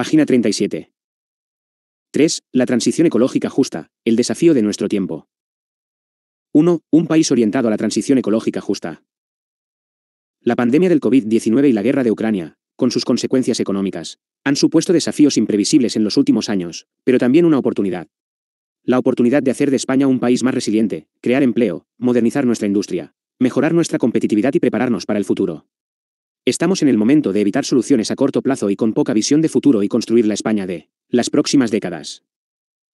Página 37. 3. La transición ecológica justa, el desafío de nuestro tiempo. 1. Un país orientado a la transición ecológica justa. La pandemia del COVID-19 y la guerra de Ucrania, con sus consecuencias económicas, han supuesto desafíos imprevisibles en los últimos años, pero también una oportunidad. La oportunidad de hacer de España un país más resiliente, crear empleo, modernizar nuestra industria, mejorar nuestra competitividad y prepararnos para el futuro. Estamos en el momento de evitar soluciones a corto plazo y con poca visión de futuro y construir la España de las próximas décadas.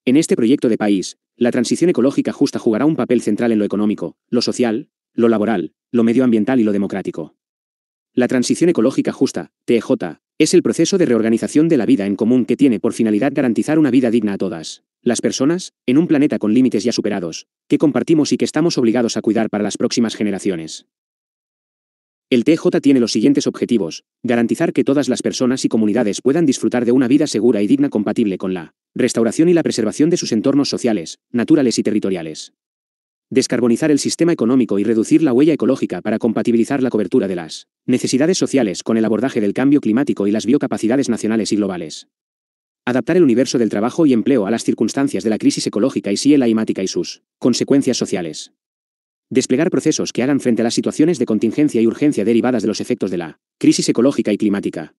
En este proyecto de país, la transición ecológica justa jugará un papel central en lo económico, lo social, lo laboral, lo medioambiental y lo democrático. La transición ecológica justa, TEJ, es el proceso de reorganización de la vida en común que tiene por finalidad garantizar una vida digna a todas las personas, en un planeta con límites ya superados, que compartimos y que estamos obligados a cuidar para las próximas generaciones. El TJ tiene los siguientes objetivos, garantizar que todas las personas y comunidades puedan disfrutar de una vida segura y digna compatible con la restauración y la preservación de sus entornos sociales, naturales y territoriales. Descarbonizar el sistema económico y reducir la huella ecológica para compatibilizar la cobertura de las necesidades sociales con el abordaje del cambio climático y las biocapacidades nacionales y globales. Adaptar el universo del trabajo y empleo a las circunstancias de la crisis ecológica y climática y sus consecuencias sociales. Desplegar procesos que hagan frente a las situaciones de contingencia y urgencia derivadas de los efectos de la crisis ecológica y climática.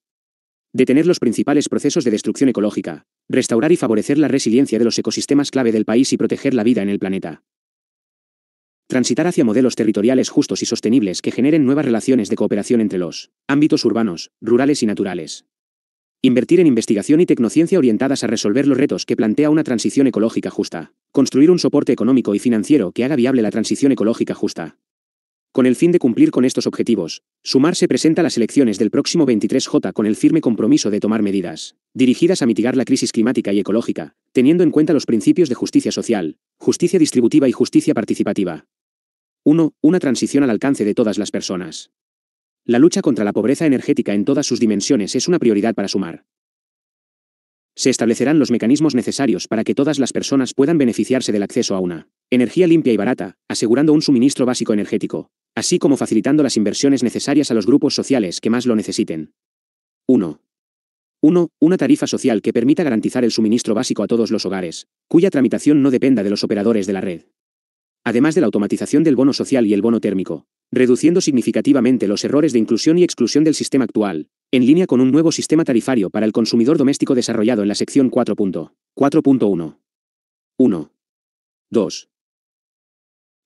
Detener los principales procesos de destrucción ecológica. Restaurar y favorecer la resiliencia de los ecosistemas clave del país y proteger la vida en el planeta. Transitar hacia modelos territoriales justos y sostenibles que generen nuevas relaciones de cooperación entre los ámbitos urbanos, rurales y naturales. Invertir en investigación y tecnociencia orientadas a resolver los retos que plantea una transición ecológica justa construir un soporte económico y financiero que haga viable la transición ecológica justa. Con el fin de cumplir con estos objetivos, Sumar se presenta a las elecciones del próximo 23J con el firme compromiso de tomar medidas, dirigidas a mitigar la crisis climática y ecológica, teniendo en cuenta los principios de justicia social, justicia distributiva y justicia participativa. 1. Una transición al alcance de todas las personas. La lucha contra la pobreza energética en todas sus dimensiones es una prioridad para Sumar. Se establecerán los mecanismos necesarios para que todas las personas puedan beneficiarse del acceso a una energía limpia y barata, asegurando un suministro básico energético, así como facilitando las inversiones necesarias a los grupos sociales que más lo necesiten. 1. 1. Una tarifa social que permita garantizar el suministro básico a todos los hogares, cuya tramitación no dependa de los operadores de la red además de la automatización del bono social y el bono térmico, reduciendo significativamente los errores de inclusión y exclusión del sistema actual, en línea con un nuevo sistema tarifario para el consumidor doméstico desarrollado en la sección 4.4.1. 1. 2.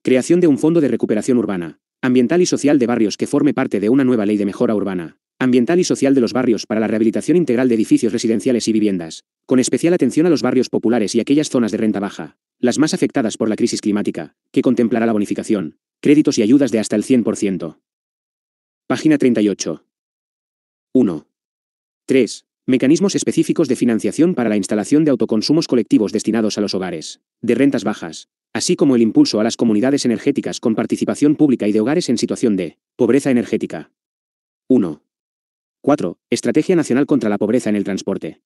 Creación de un fondo de recuperación urbana, ambiental y social de barrios que forme parte de una nueva ley de mejora urbana, ambiental y social de los barrios para la rehabilitación integral de edificios residenciales y viviendas, con especial atención a los barrios populares y aquellas zonas de renta baja, las más afectadas por la crisis climática, que contemplará la bonificación, créditos y ayudas de hasta el 100%. Página 38. 1. 3. Mecanismos específicos de financiación para la instalación de autoconsumos colectivos destinados a los hogares, de rentas bajas, así como el impulso a las comunidades energéticas con participación pública y de hogares en situación de pobreza energética. 1. 4. Estrategia Nacional contra la Pobreza en el Transporte.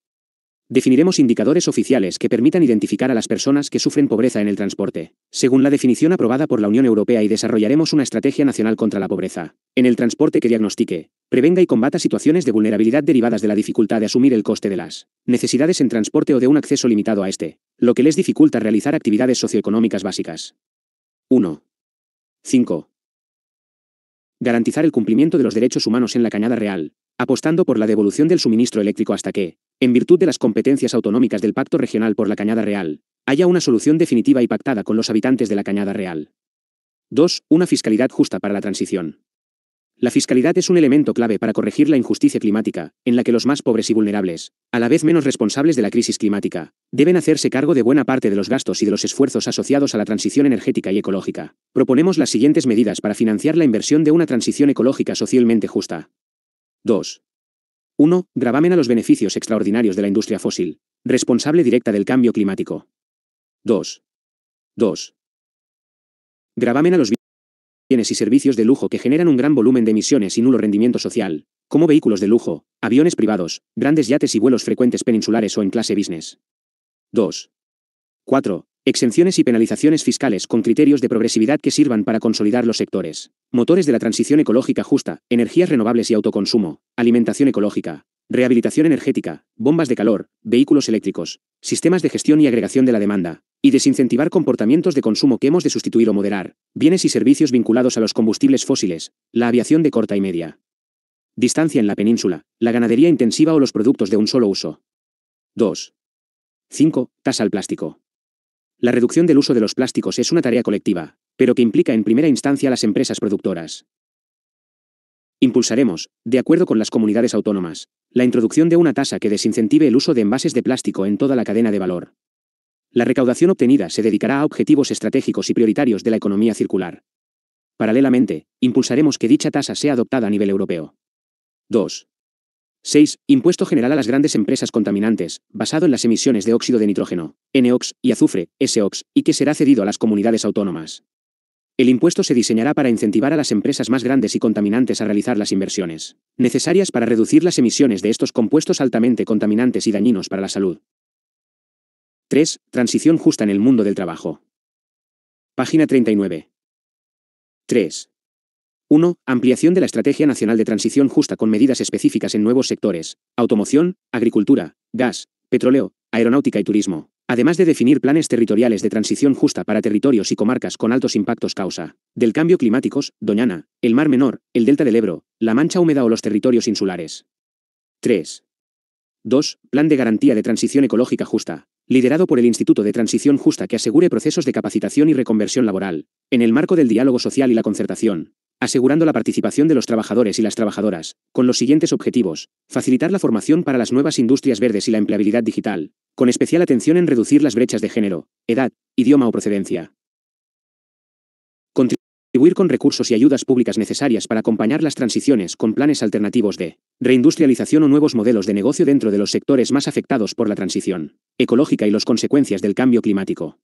Definiremos indicadores oficiales que permitan identificar a las personas que sufren pobreza en el transporte, según la definición aprobada por la Unión Europea y desarrollaremos una estrategia nacional contra la pobreza, en el transporte que diagnostique, prevenga y combata situaciones de vulnerabilidad derivadas de la dificultad de asumir el coste de las necesidades en transporte o de un acceso limitado a este, lo que les dificulta realizar actividades socioeconómicas básicas. 1. 5. Garantizar el cumplimiento de los derechos humanos en la Cañada Real, apostando por la devolución del suministro eléctrico hasta que, en virtud de las competencias autonómicas del Pacto Regional por la Cañada Real, haya una solución definitiva y pactada con los habitantes de la Cañada Real. 2. Una fiscalidad justa para la transición. La fiscalidad es un elemento clave para corregir la injusticia climática, en la que los más pobres y vulnerables, a la vez menos responsables de la crisis climática, deben hacerse cargo de buena parte de los gastos y de los esfuerzos asociados a la transición energética y ecológica. Proponemos las siguientes medidas para financiar la inversión de una transición ecológica socialmente justa. 2. 1. Gravamen a los beneficios extraordinarios de la industria fósil, responsable directa del cambio climático. 2. 2. Gravamen a los bienes y servicios de lujo que generan un gran volumen de emisiones y nulo rendimiento social, como vehículos de lujo, aviones privados, grandes yates y vuelos frecuentes peninsulares o en clase business. 2. 4. Exenciones y penalizaciones fiscales con criterios de progresividad que sirvan para consolidar los sectores. Motores de la transición ecológica justa, energías renovables y autoconsumo, alimentación ecológica, rehabilitación energética, bombas de calor, vehículos eléctricos, sistemas de gestión y agregación de la demanda, y desincentivar comportamientos de consumo que hemos de sustituir o moderar, bienes y servicios vinculados a los combustibles fósiles, la aviación de corta y media. Distancia en la península, la ganadería intensiva o los productos de un solo uso. 2. 5. Tasa al plástico. La reducción del uso de los plásticos es una tarea colectiva, pero que implica en primera instancia a las empresas productoras. Impulsaremos, de acuerdo con las comunidades autónomas, la introducción de una tasa que desincentive el uso de envases de plástico en toda la cadena de valor. La recaudación obtenida se dedicará a objetivos estratégicos y prioritarios de la economía circular. Paralelamente, impulsaremos que dicha tasa sea adoptada a nivel europeo. 2. 6. Impuesto general a las grandes empresas contaminantes, basado en las emisiones de óxido de nitrógeno, NOx y azufre, SOx, y que será cedido a las comunidades autónomas. El impuesto se diseñará para incentivar a las empresas más grandes y contaminantes a realizar las inversiones necesarias para reducir las emisiones de estos compuestos altamente contaminantes y dañinos para la salud. 3. Transición justa en el mundo del trabajo. Página 39. 3. 1. Ampliación de la Estrategia Nacional de Transición Justa con medidas específicas en nuevos sectores, automoción, agricultura, gas, petróleo, aeronáutica y turismo, además de definir planes territoriales de transición justa para territorios y comarcas con altos impactos causa del cambio climático, Doñana, el Mar Menor, el Delta del Ebro, la Mancha Húmeda o los territorios insulares. 3. 2. Plan de garantía de transición ecológica justa, liderado por el Instituto de Transición Justa que asegure procesos de capacitación y reconversión laboral, en el marco del diálogo social y la concertación, asegurando la participación de los trabajadores y las trabajadoras, con los siguientes objetivos, facilitar la formación para las nuevas industrias verdes y la empleabilidad digital, con especial atención en reducir las brechas de género, edad, idioma o procedencia. Contribuir con recursos y ayudas públicas necesarias para acompañar las transiciones con planes alternativos de reindustrialización o nuevos modelos de negocio dentro de los sectores más afectados por la transición ecológica y las consecuencias del cambio climático.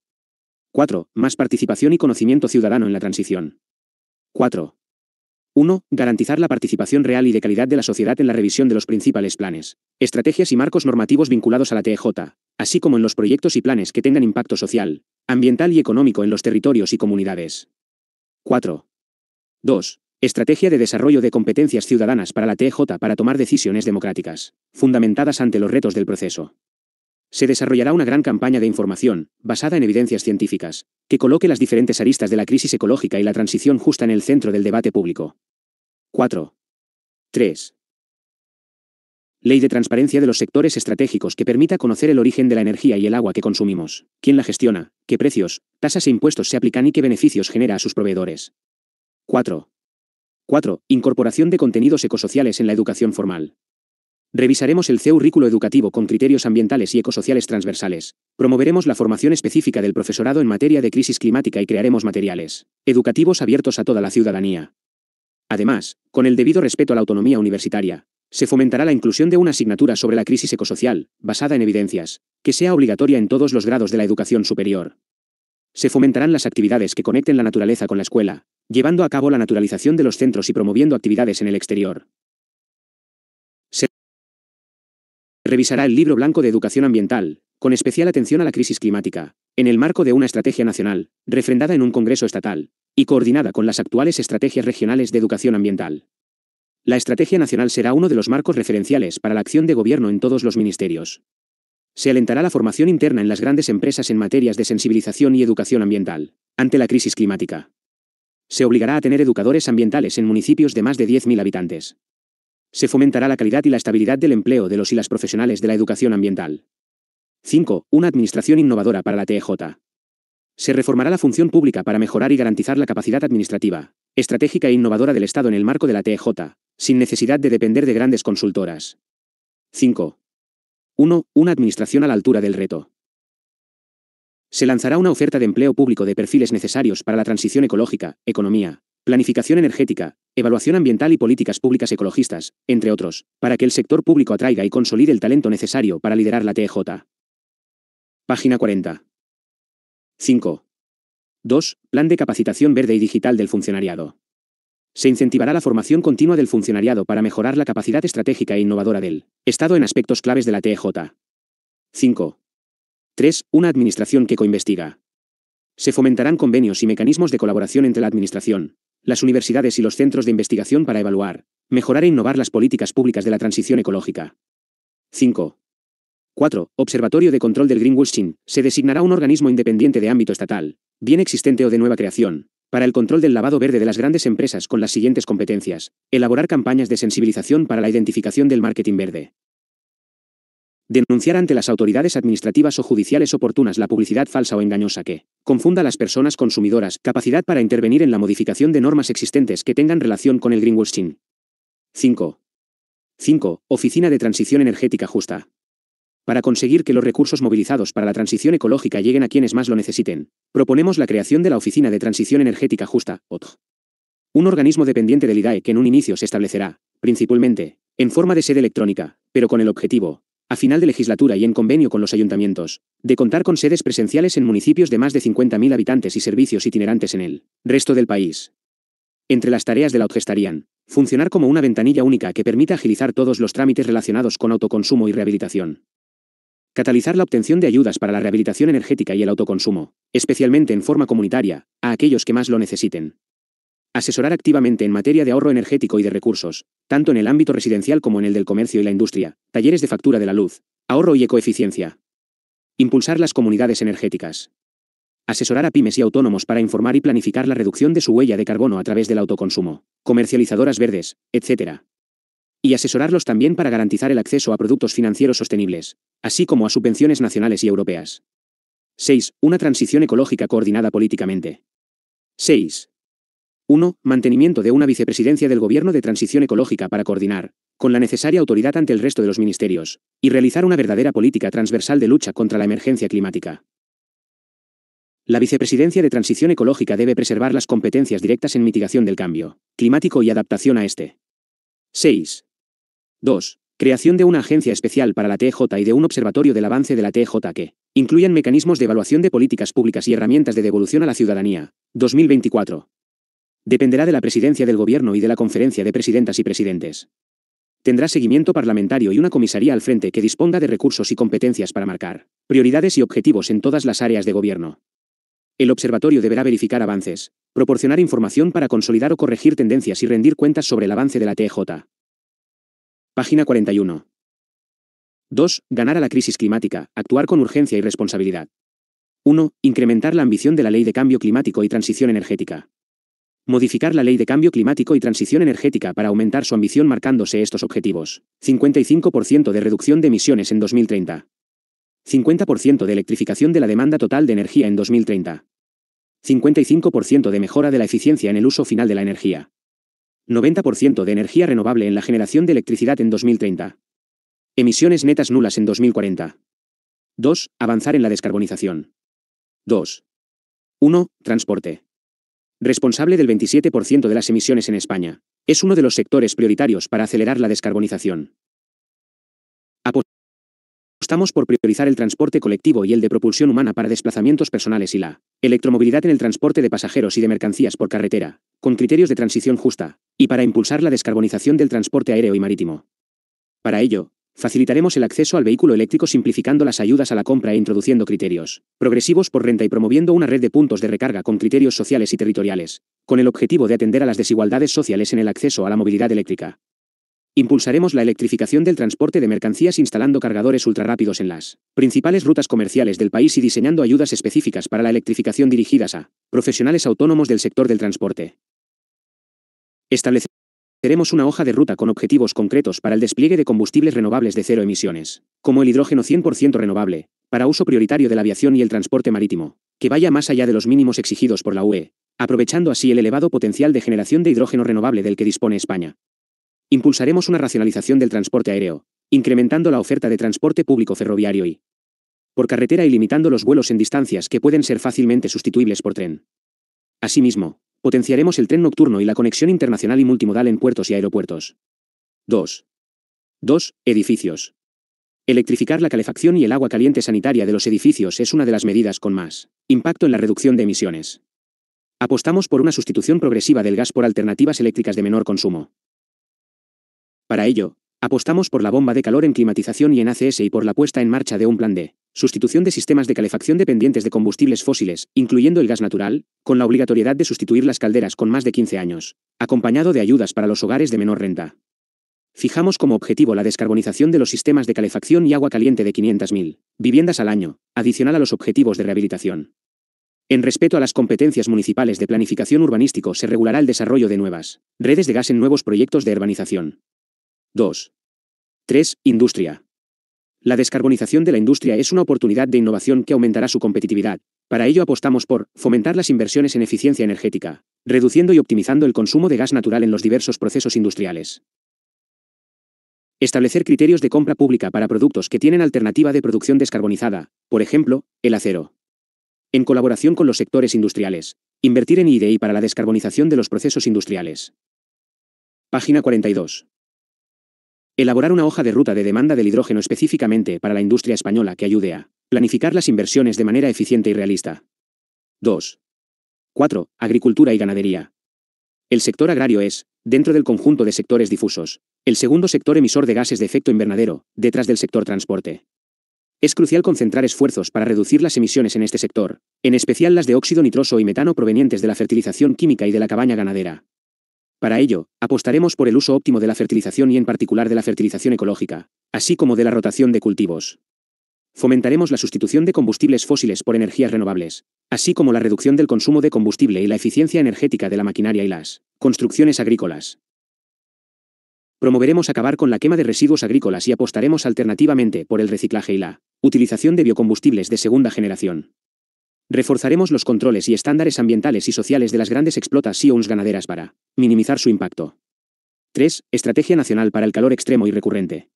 4. Más participación y conocimiento ciudadano en la transición. 4. 1. Garantizar la participación real y de calidad de la sociedad en la revisión de los principales planes, estrategias y marcos normativos vinculados a la TEJ, así como en los proyectos y planes que tengan impacto social, ambiental y económico en los territorios y comunidades. 4. 2. Estrategia de desarrollo de competencias ciudadanas para la TEJ para tomar decisiones democráticas, fundamentadas ante los retos del proceso se desarrollará una gran campaña de información, basada en evidencias científicas, que coloque las diferentes aristas de la crisis ecológica y la transición justa en el centro del debate público. 4. 3. Ley de transparencia de los sectores estratégicos que permita conocer el origen de la energía y el agua que consumimos, quién la gestiona, qué precios, tasas e impuestos se aplican y qué beneficios genera a sus proveedores. 4. 4. Incorporación de contenidos ecosociales en la educación formal. Revisaremos el currículo educativo con criterios ambientales y ecosociales transversales. Promoveremos la formación específica del profesorado en materia de crisis climática y crearemos materiales educativos abiertos a toda la ciudadanía. Además, con el debido respeto a la autonomía universitaria, se fomentará la inclusión de una asignatura sobre la crisis ecosocial, basada en evidencias, que sea obligatoria en todos los grados de la educación superior. Se fomentarán las actividades que conecten la naturaleza con la escuela, llevando a cabo la naturalización de los centros y promoviendo actividades en el exterior. Revisará el libro blanco de educación ambiental, con especial atención a la crisis climática, en el marco de una estrategia nacional, refrendada en un Congreso estatal, y coordinada con las actuales estrategias regionales de educación ambiental. La Estrategia Nacional será uno de los marcos referenciales para la acción de gobierno en todos los ministerios. Se alentará la formación interna en las grandes empresas en materias de sensibilización y educación ambiental, ante la crisis climática. Se obligará a tener educadores ambientales en municipios de más de 10.000 habitantes. Se fomentará la calidad y la estabilidad del empleo de los y las profesionales de la educación ambiental. 5. Una administración innovadora para la TEJ. Se reformará la función pública para mejorar y garantizar la capacidad administrativa, estratégica e innovadora del Estado en el marco de la TEJ, sin necesidad de depender de grandes consultoras. 5. 1. Una administración a la altura del reto. Se lanzará una oferta de empleo público de perfiles necesarios para la transición ecológica, economía, planificación energética, evaluación ambiental y políticas públicas ecologistas, entre otros, para que el sector público atraiga y consolide el talento necesario para liderar la TEJ. Página 40. 5. 2. Plan de capacitación verde y digital del funcionariado. Se incentivará la formación continua del funcionariado para mejorar la capacidad estratégica e innovadora del Estado en aspectos claves de la TEJ. 5. 3. Una administración que coinvestiga. Se fomentarán convenios y mecanismos de colaboración entre la Administración, las universidades y los centros de investigación para evaluar, mejorar e innovar las políticas públicas de la transición ecológica. 5. 4. Observatorio de Control del Greenwashing. Se designará un organismo independiente de ámbito estatal, bien existente o de nueva creación, para el control del lavado verde de las grandes empresas con las siguientes competencias. Elaborar campañas de sensibilización para la identificación del marketing verde. Denunciar ante las autoridades administrativas o judiciales oportunas la publicidad falsa o engañosa que confunda a las personas consumidoras, capacidad para intervenir en la modificación de normas existentes que tengan relación con el greenwashing. 5. 5. Oficina de Transición Energética Justa. Para conseguir que los recursos movilizados para la transición ecológica lleguen a quienes más lo necesiten, proponemos la creación de la Oficina de Transición Energética Justa, OTG. Un organismo dependiente del IDAE que en un inicio se establecerá, principalmente, en forma de sede electrónica, pero con el objetivo, a final de legislatura y en convenio con los ayuntamientos, de contar con sedes presenciales en municipios de más de 50.000 habitantes y servicios itinerantes en el resto del país. Entre las tareas de la estarían, funcionar como una ventanilla única que permita agilizar todos los trámites relacionados con autoconsumo y rehabilitación. Catalizar la obtención de ayudas para la rehabilitación energética y el autoconsumo, especialmente en forma comunitaria, a aquellos que más lo necesiten. Asesorar activamente en materia de ahorro energético y de recursos, tanto en el ámbito residencial como en el del comercio y la industria, talleres de factura de la luz, ahorro y ecoeficiencia. Impulsar las comunidades energéticas. Asesorar a pymes y autónomos para informar y planificar la reducción de su huella de carbono a través del autoconsumo, comercializadoras verdes, etc. Y asesorarlos también para garantizar el acceso a productos financieros sostenibles, así como a subvenciones nacionales y europeas. 6. Una transición ecológica coordinada políticamente. 6. 1. Mantenimiento de una vicepresidencia del Gobierno de Transición Ecológica para coordinar, con la necesaria autoridad ante el resto de los ministerios, y realizar una verdadera política transversal de lucha contra la emergencia climática. La vicepresidencia de Transición Ecológica debe preservar las competencias directas en mitigación del cambio climático y adaptación a este. 6. 2. Creación de una agencia especial para la TJ y de un observatorio del avance de la TJ que incluyan mecanismos de evaluación de políticas públicas y herramientas de devolución a la ciudadanía. 2024. Dependerá de la presidencia del gobierno y de la conferencia de presidentas y presidentes. Tendrá seguimiento parlamentario y una comisaría al frente que disponga de recursos y competencias para marcar prioridades y objetivos en todas las áreas de gobierno. El observatorio deberá verificar avances, proporcionar información para consolidar o corregir tendencias y rendir cuentas sobre el avance de la TJ. Página 41. 2. Ganar a la crisis climática, actuar con urgencia y responsabilidad. 1. Incrementar la ambición de la Ley de Cambio Climático y Transición Energética. Modificar la ley de cambio climático y transición energética para aumentar su ambición marcándose estos objetivos. 55% de reducción de emisiones en 2030. 50% de electrificación de la demanda total de energía en 2030. 55% de mejora de la eficiencia en el uso final de la energía. 90% de energía renovable en la generación de electricidad en 2030. Emisiones netas nulas en 2040. 2. Avanzar en la descarbonización. 2. 1. Transporte responsable del 27% de las emisiones en España, es uno de los sectores prioritarios para acelerar la descarbonización. Apostamos por priorizar el transporte colectivo y el de propulsión humana para desplazamientos personales y la electromovilidad en el transporte de pasajeros y de mercancías por carretera, con criterios de transición justa, y para impulsar la descarbonización del transporte aéreo y marítimo. Para ello, Facilitaremos el acceso al vehículo eléctrico simplificando las ayudas a la compra e introduciendo criterios progresivos por renta y promoviendo una red de puntos de recarga con criterios sociales y territoriales, con el objetivo de atender a las desigualdades sociales en el acceso a la movilidad eléctrica. Impulsaremos la electrificación del transporte de mercancías instalando cargadores ultrarrápidos en las principales rutas comerciales del país y diseñando ayudas específicas para la electrificación dirigidas a profesionales autónomos del sector del transporte. Establecer Queremos una hoja de ruta con objetivos concretos para el despliegue de combustibles renovables de cero emisiones, como el hidrógeno 100% renovable, para uso prioritario de la aviación y el transporte marítimo, que vaya más allá de los mínimos exigidos por la UE, aprovechando así el elevado potencial de generación de hidrógeno renovable del que dispone España. Impulsaremos una racionalización del transporte aéreo, incrementando la oferta de transporte público ferroviario y por carretera y limitando los vuelos en distancias que pueden ser fácilmente sustituibles por tren. Asimismo, potenciaremos el tren nocturno y la conexión internacional y multimodal en puertos y aeropuertos. 2. 2. Edificios. Electrificar la calefacción y el agua caliente sanitaria de los edificios es una de las medidas con más impacto en la reducción de emisiones. Apostamos por una sustitución progresiva del gas por alternativas eléctricas de menor consumo. Para ello, Apostamos por la bomba de calor en climatización y en ACS y por la puesta en marcha de un plan de sustitución de sistemas de calefacción dependientes de combustibles fósiles, incluyendo el gas natural, con la obligatoriedad de sustituir las calderas con más de 15 años, acompañado de ayudas para los hogares de menor renta. Fijamos como objetivo la descarbonización de los sistemas de calefacción y agua caliente de 500.000 viviendas al año, adicional a los objetivos de rehabilitación. En respeto a las competencias municipales de planificación urbanístico se regulará el desarrollo de nuevas redes de gas en nuevos proyectos de urbanización, 2. 3. Industria. La descarbonización de la industria es una oportunidad de innovación que aumentará su competitividad. Para ello apostamos por fomentar las inversiones en eficiencia energética, reduciendo y optimizando el consumo de gas natural en los diversos procesos industriales. Establecer criterios de compra pública para productos que tienen alternativa de producción descarbonizada, por ejemplo, el acero. En colaboración con los sectores industriales, invertir en IDI para la descarbonización de los procesos industriales. Página 42. Elaborar una hoja de ruta de demanda del hidrógeno específicamente para la industria española que ayude a planificar las inversiones de manera eficiente y realista. 2. 4. Agricultura y ganadería. El sector agrario es, dentro del conjunto de sectores difusos, el segundo sector emisor de gases de efecto invernadero, detrás del sector transporte. Es crucial concentrar esfuerzos para reducir las emisiones en este sector, en especial las de óxido nitroso y metano provenientes de la fertilización química y de la cabaña ganadera, para ello, apostaremos por el uso óptimo de la fertilización y en particular de la fertilización ecológica, así como de la rotación de cultivos. Fomentaremos la sustitución de combustibles fósiles por energías renovables, así como la reducción del consumo de combustible y la eficiencia energética de la maquinaria y las construcciones agrícolas. Promoveremos acabar con la quema de residuos agrícolas y apostaremos alternativamente por el reciclaje y la utilización de biocombustibles de segunda generación. Reforzaremos los controles y estándares ambientales y sociales de las grandes explotaciones ganaderas para minimizar su impacto. 3. Estrategia nacional para el calor extremo y recurrente.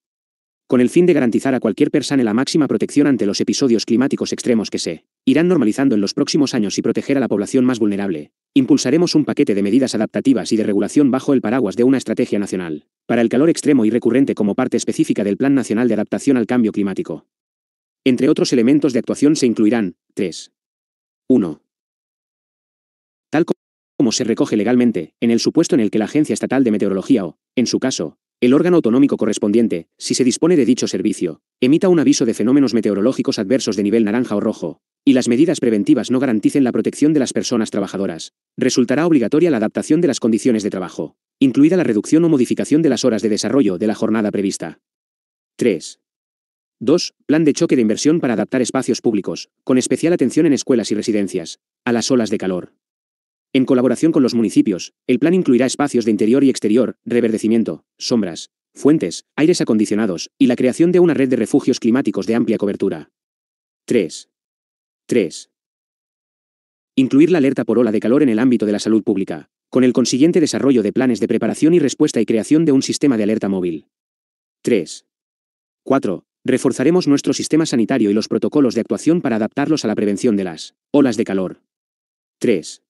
Con el fin de garantizar a cualquier persona la máxima protección ante los episodios climáticos extremos que se irán normalizando en los próximos años y proteger a la población más vulnerable, impulsaremos un paquete de medidas adaptativas y de regulación bajo el paraguas de una estrategia nacional para el calor extremo y recurrente como parte específica del Plan Nacional de Adaptación al Cambio Climático. Entre otros elementos de actuación se incluirán 3. 1. Tal como se recoge legalmente, en el supuesto en el que la Agencia Estatal de Meteorología o, en su caso, el órgano autonómico correspondiente, si se dispone de dicho servicio, emita un aviso de fenómenos meteorológicos adversos de nivel naranja o rojo, y las medidas preventivas no garanticen la protección de las personas trabajadoras, resultará obligatoria la adaptación de las condiciones de trabajo, incluida la reducción o modificación de las horas de desarrollo de la jornada prevista. 3. 2. Plan de choque de inversión para adaptar espacios públicos, con especial atención en escuelas y residencias, a las olas de calor. En colaboración con los municipios, el plan incluirá espacios de interior y exterior, reverdecimiento, sombras, fuentes, aires acondicionados, y la creación de una red de refugios climáticos de amplia cobertura. 3. 3. Incluir la alerta por ola de calor en el ámbito de la salud pública, con el consiguiente desarrollo de planes de preparación y respuesta y creación de un sistema de alerta móvil. 3. 4. Reforzaremos nuestro sistema sanitario y los protocolos de actuación para adaptarlos a la prevención de las olas de calor. 3.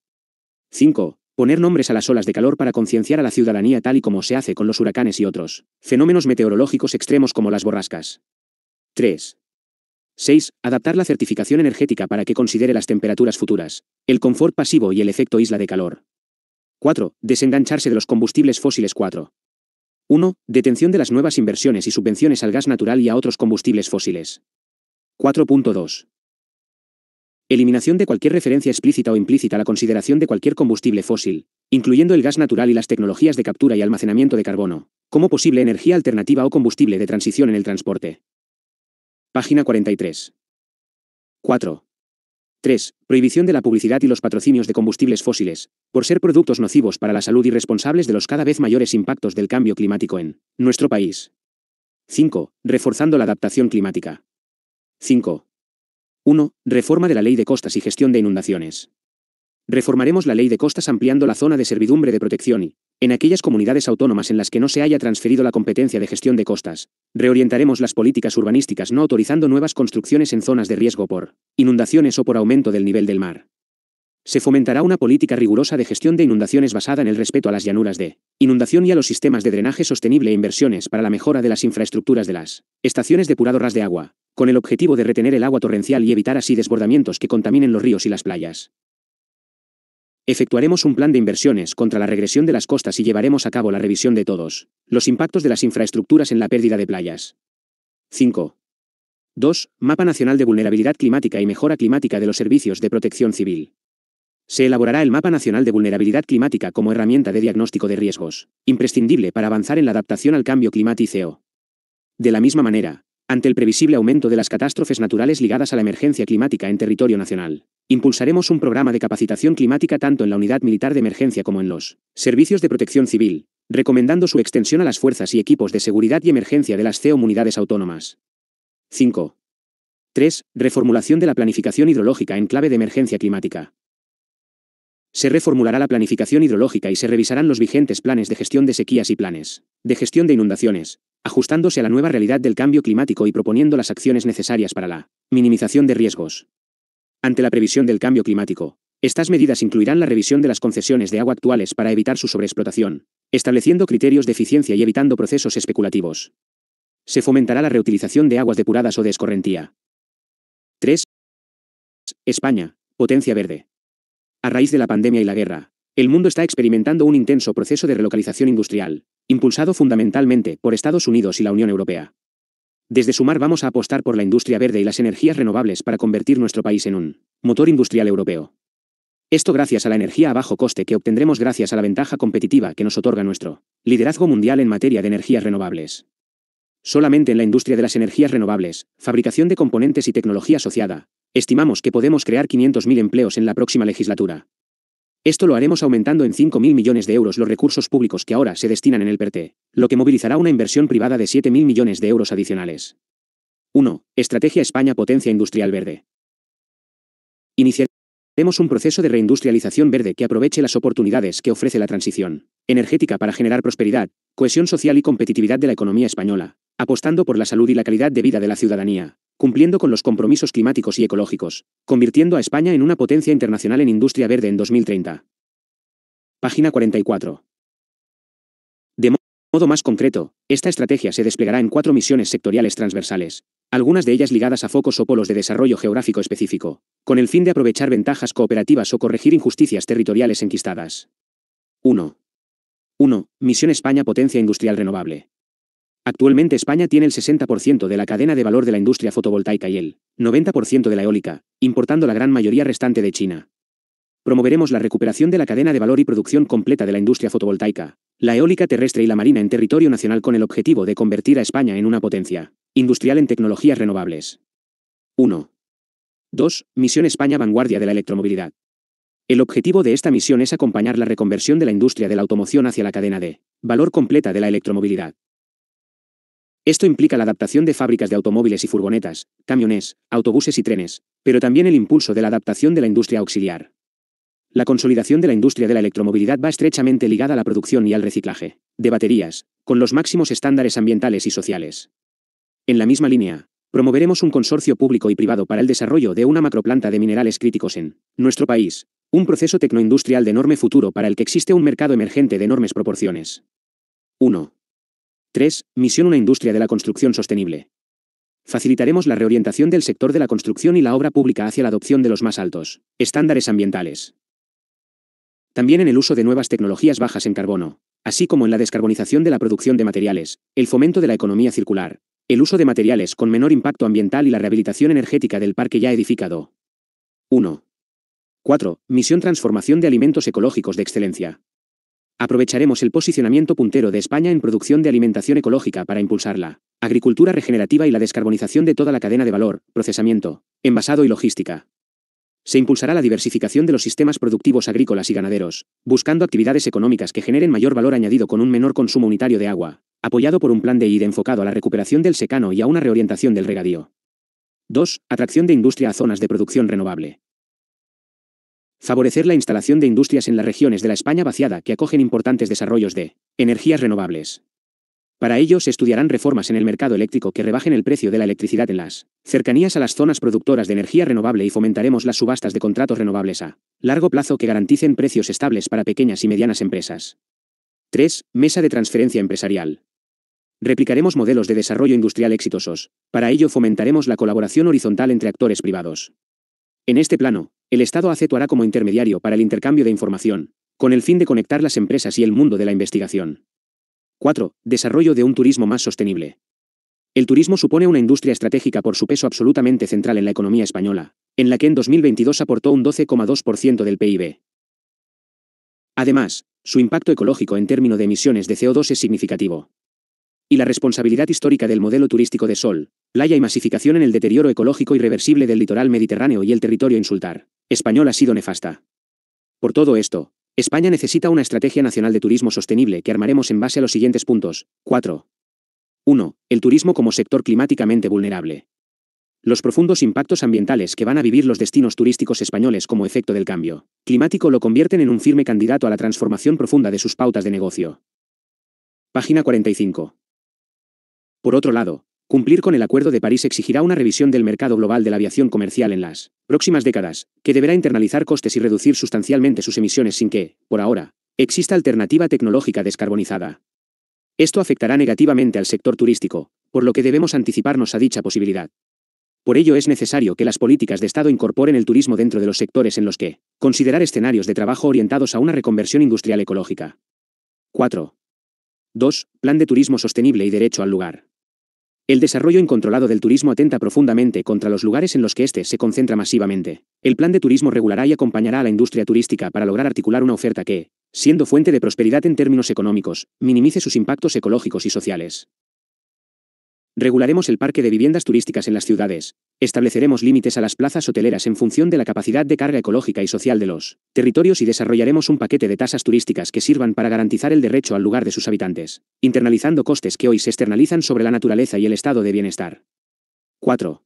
5. Poner nombres a las olas de calor para concienciar a la ciudadanía tal y como se hace con los huracanes y otros fenómenos meteorológicos extremos como las borrascas. 3. 6. Adaptar la certificación energética para que considere las temperaturas futuras, el confort pasivo y el efecto isla de calor. 4. Desengancharse de los combustibles fósiles. 4. 1. Detención de las nuevas inversiones y subvenciones al gas natural y a otros combustibles fósiles. 4.2. Eliminación de cualquier referencia explícita o implícita a la consideración de cualquier combustible fósil, incluyendo el gas natural y las tecnologías de captura y almacenamiento de carbono, como posible energía alternativa o combustible de transición en el transporte. Página 43. 4. 3. Prohibición de la publicidad y los patrocinios de combustibles fósiles, por ser productos nocivos para la salud y responsables de los cada vez mayores impactos del cambio climático en nuestro país. 5. Reforzando la adaptación climática. 5. 1. Reforma de la Ley de Costas y Gestión de Inundaciones. Reformaremos la ley de costas ampliando la zona de servidumbre de protección y, en aquellas comunidades autónomas en las que no se haya transferido la competencia de gestión de costas, reorientaremos las políticas urbanísticas no autorizando nuevas construcciones en zonas de riesgo por inundaciones o por aumento del nivel del mar. Se fomentará una política rigurosa de gestión de inundaciones basada en el respeto a las llanuras de inundación y a los sistemas de drenaje sostenible e inversiones para la mejora de las infraestructuras de las estaciones depuradoras de agua, con el objetivo de retener el agua torrencial y evitar así desbordamientos que contaminen los ríos y las playas. Efectuaremos un plan de inversiones contra la regresión de las costas y llevaremos a cabo la revisión de todos los impactos de las infraestructuras en la pérdida de playas. 5. 2. Mapa Nacional de Vulnerabilidad Climática y Mejora Climática de los Servicios de Protección Civil. Se elaborará el Mapa Nacional de Vulnerabilidad Climática como herramienta de diagnóstico de riesgos, imprescindible para avanzar en la adaptación al cambio climático. De la misma manera, ante el previsible aumento de las catástrofes naturales ligadas a la emergencia climática en territorio nacional, Impulsaremos un programa de capacitación climática tanto en la unidad militar de emergencia como en los servicios de protección civil, recomendando su extensión a las fuerzas y equipos de seguridad y emergencia de las CEO Unidades autónomas. 5. 3. Reformulación de la planificación hidrológica en clave de emergencia climática. Se reformulará la planificación hidrológica y se revisarán los vigentes planes de gestión de sequías y planes de gestión de inundaciones, ajustándose a la nueva realidad del cambio climático y proponiendo las acciones necesarias para la minimización de riesgos, ante la previsión del cambio climático, estas medidas incluirán la revisión de las concesiones de agua actuales para evitar su sobreexplotación, estableciendo criterios de eficiencia y evitando procesos especulativos. Se fomentará la reutilización de aguas depuradas o de escorrentía. 3. España, potencia verde. A raíz de la pandemia y la guerra, el mundo está experimentando un intenso proceso de relocalización industrial, impulsado fundamentalmente por Estados Unidos y la Unión Europea. Desde Sumar vamos a apostar por la industria verde y las energías renovables para convertir nuestro país en un motor industrial europeo. Esto gracias a la energía a bajo coste que obtendremos gracias a la ventaja competitiva que nos otorga nuestro liderazgo mundial en materia de energías renovables. Solamente en la industria de las energías renovables, fabricación de componentes y tecnología asociada, estimamos que podemos crear 500.000 empleos en la próxima legislatura. Esto lo haremos aumentando en 5.000 millones de euros los recursos públicos que ahora se destinan en el PERTE, e, lo que movilizará una inversión privada de 7.000 millones de euros adicionales. 1. Estrategia España Potencia Industrial Verde. Iniciaremos un proceso de reindustrialización verde que aproveche las oportunidades que ofrece la transición energética para generar prosperidad, cohesión social y competitividad de la economía española, apostando por la salud y la calidad de vida de la ciudadanía, cumpliendo con los compromisos climáticos y ecológicos, convirtiendo a España en una potencia internacional en industria verde en 2030. Página 44. De modo más concreto, esta estrategia se desplegará en cuatro misiones sectoriales transversales, algunas de ellas ligadas a focos o polos de desarrollo geográfico específico, con el fin de aprovechar ventajas cooperativas o corregir injusticias territoriales enquistadas. 1. 1. Misión España Potencia Industrial Renovable. Actualmente España tiene el 60% de la cadena de valor de la industria fotovoltaica y el 90% de la eólica, importando la gran mayoría restante de China. Promoveremos la recuperación de la cadena de valor y producción completa de la industria fotovoltaica, la eólica terrestre y la marina en territorio nacional con el objetivo de convertir a España en una potencia industrial en tecnologías renovables. 1. 2. Misión España Vanguardia de la Electromovilidad. El objetivo de esta misión es acompañar la reconversión de la industria de la automoción hacia la cadena de valor completa de la electromovilidad esto implica la adaptación de fábricas de automóviles y furgonetas, camiones, autobuses y trenes, pero también el impulso de la adaptación de la industria auxiliar. La consolidación de la industria de la electromovilidad va estrechamente ligada a la producción y al reciclaje de baterías, con los máximos estándares ambientales y sociales. En la misma línea, promoveremos un consorcio público y privado para el desarrollo de una macroplanta de minerales críticos en nuestro país, un proceso tecnoindustrial de enorme futuro para el que existe un mercado emergente de enormes proporciones. 1. 3. Misión Una industria de la construcción sostenible. Facilitaremos la reorientación del sector de la construcción y la obra pública hacia la adopción de los más altos estándares ambientales. También en el uso de nuevas tecnologías bajas en carbono, así como en la descarbonización de la producción de materiales, el fomento de la economía circular, el uso de materiales con menor impacto ambiental y la rehabilitación energética del parque ya edificado. 1. 4. Misión Transformación de Alimentos Ecológicos de Excelencia. Aprovecharemos el posicionamiento puntero de España en producción de alimentación ecológica para impulsarla. Agricultura regenerativa y la descarbonización de toda la cadena de valor, procesamiento, envasado y logística. Se impulsará la diversificación de los sistemas productivos agrícolas y ganaderos, buscando actividades económicas que generen mayor valor añadido con un menor consumo unitario de agua, apoyado por un plan de ID enfocado a la recuperación del secano y a una reorientación del regadío. 2. Atracción de industria a zonas de producción renovable. Favorecer la instalación de industrias en las regiones de la España vaciada que acogen importantes desarrollos de energías renovables. Para ello se estudiarán reformas en el mercado eléctrico que rebajen el precio de la electricidad en las cercanías a las zonas productoras de energía renovable y fomentaremos las subastas de contratos renovables a largo plazo que garanticen precios estables para pequeñas y medianas empresas. 3. Mesa de transferencia empresarial. Replicaremos modelos de desarrollo industrial exitosos. Para ello fomentaremos la colaboración horizontal entre actores privados, en este plano, el Estado actuará como intermediario para el intercambio de información, con el fin de conectar las empresas y el mundo de la investigación. 4. Desarrollo de un turismo más sostenible. El turismo supone una industria estratégica por su peso absolutamente central en la economía española, en la que en 2022 aportó un 12,2% del PIB. Además, su impacto ecológico en términos de emisiones de CO2 es significativo. Y la responsabilidad histórica del modelo turístico de Sol, Playa y masificación en el deterioro ecológico irreversible del litoral mediterráneo y el territorio insultar. Español ha sido nefasta. Por todo esto, España necesita una estrategia nacional de turismo sostenible que armaremos en base a los siguientes puntos. 4. 1. El turismo como sector climáticamente vulnerable. Los profundos impactos ambientales que van a vivir los destinos turísticos españoles como efecto del cambio climático lo convierten en un firme candidato a la transformación profunda de sus pautas de negocio. Página 45. Por otro lado, Cumplir con el Acuerdo de París exigirá una revisión del mercado global de la aviación comercial en las próximas décadas, que deberá internalizar costes y reducir sustancialmente sus emisiones sin que, por ahora, exista alternativa tecnológica descarbonizada. Esto afectará negativamente al sector turístico, por lo que debemos anticiparnos a dicha posibilidad. Por ello es necesario que las políticas de Estado incorporen el turismo dentro de los sectores en los que considerar escenarios de trabajo orientados a una reconversión industrial ecológica. 4. 2. Plan de turismo sostenible y derecho al lugar. El desarrollo incontrolado del turismo atenta profundamente contra los lugares en los que éste se concentra masivamente. El plan de turismo regulará y acompañará a la industria turística para lograr articular una oferta que, siendo fuente de prosperidad en términos económicos, minimice sus impactos ecológicos y sociales. Regularemos el parque de viviendas turísticas en las ciudades. Estableceremos límites a las plazas hoteleras en función de la capacidad de carga ecológica y social de los territorios y desarrollaremos un paquete de tasas turísticas que sirvan para garantizar el derecho al lugar de sus habitantes, internalizando costes que hoy se externalizan sobre la naturaleza y el estado de bienestar. 4.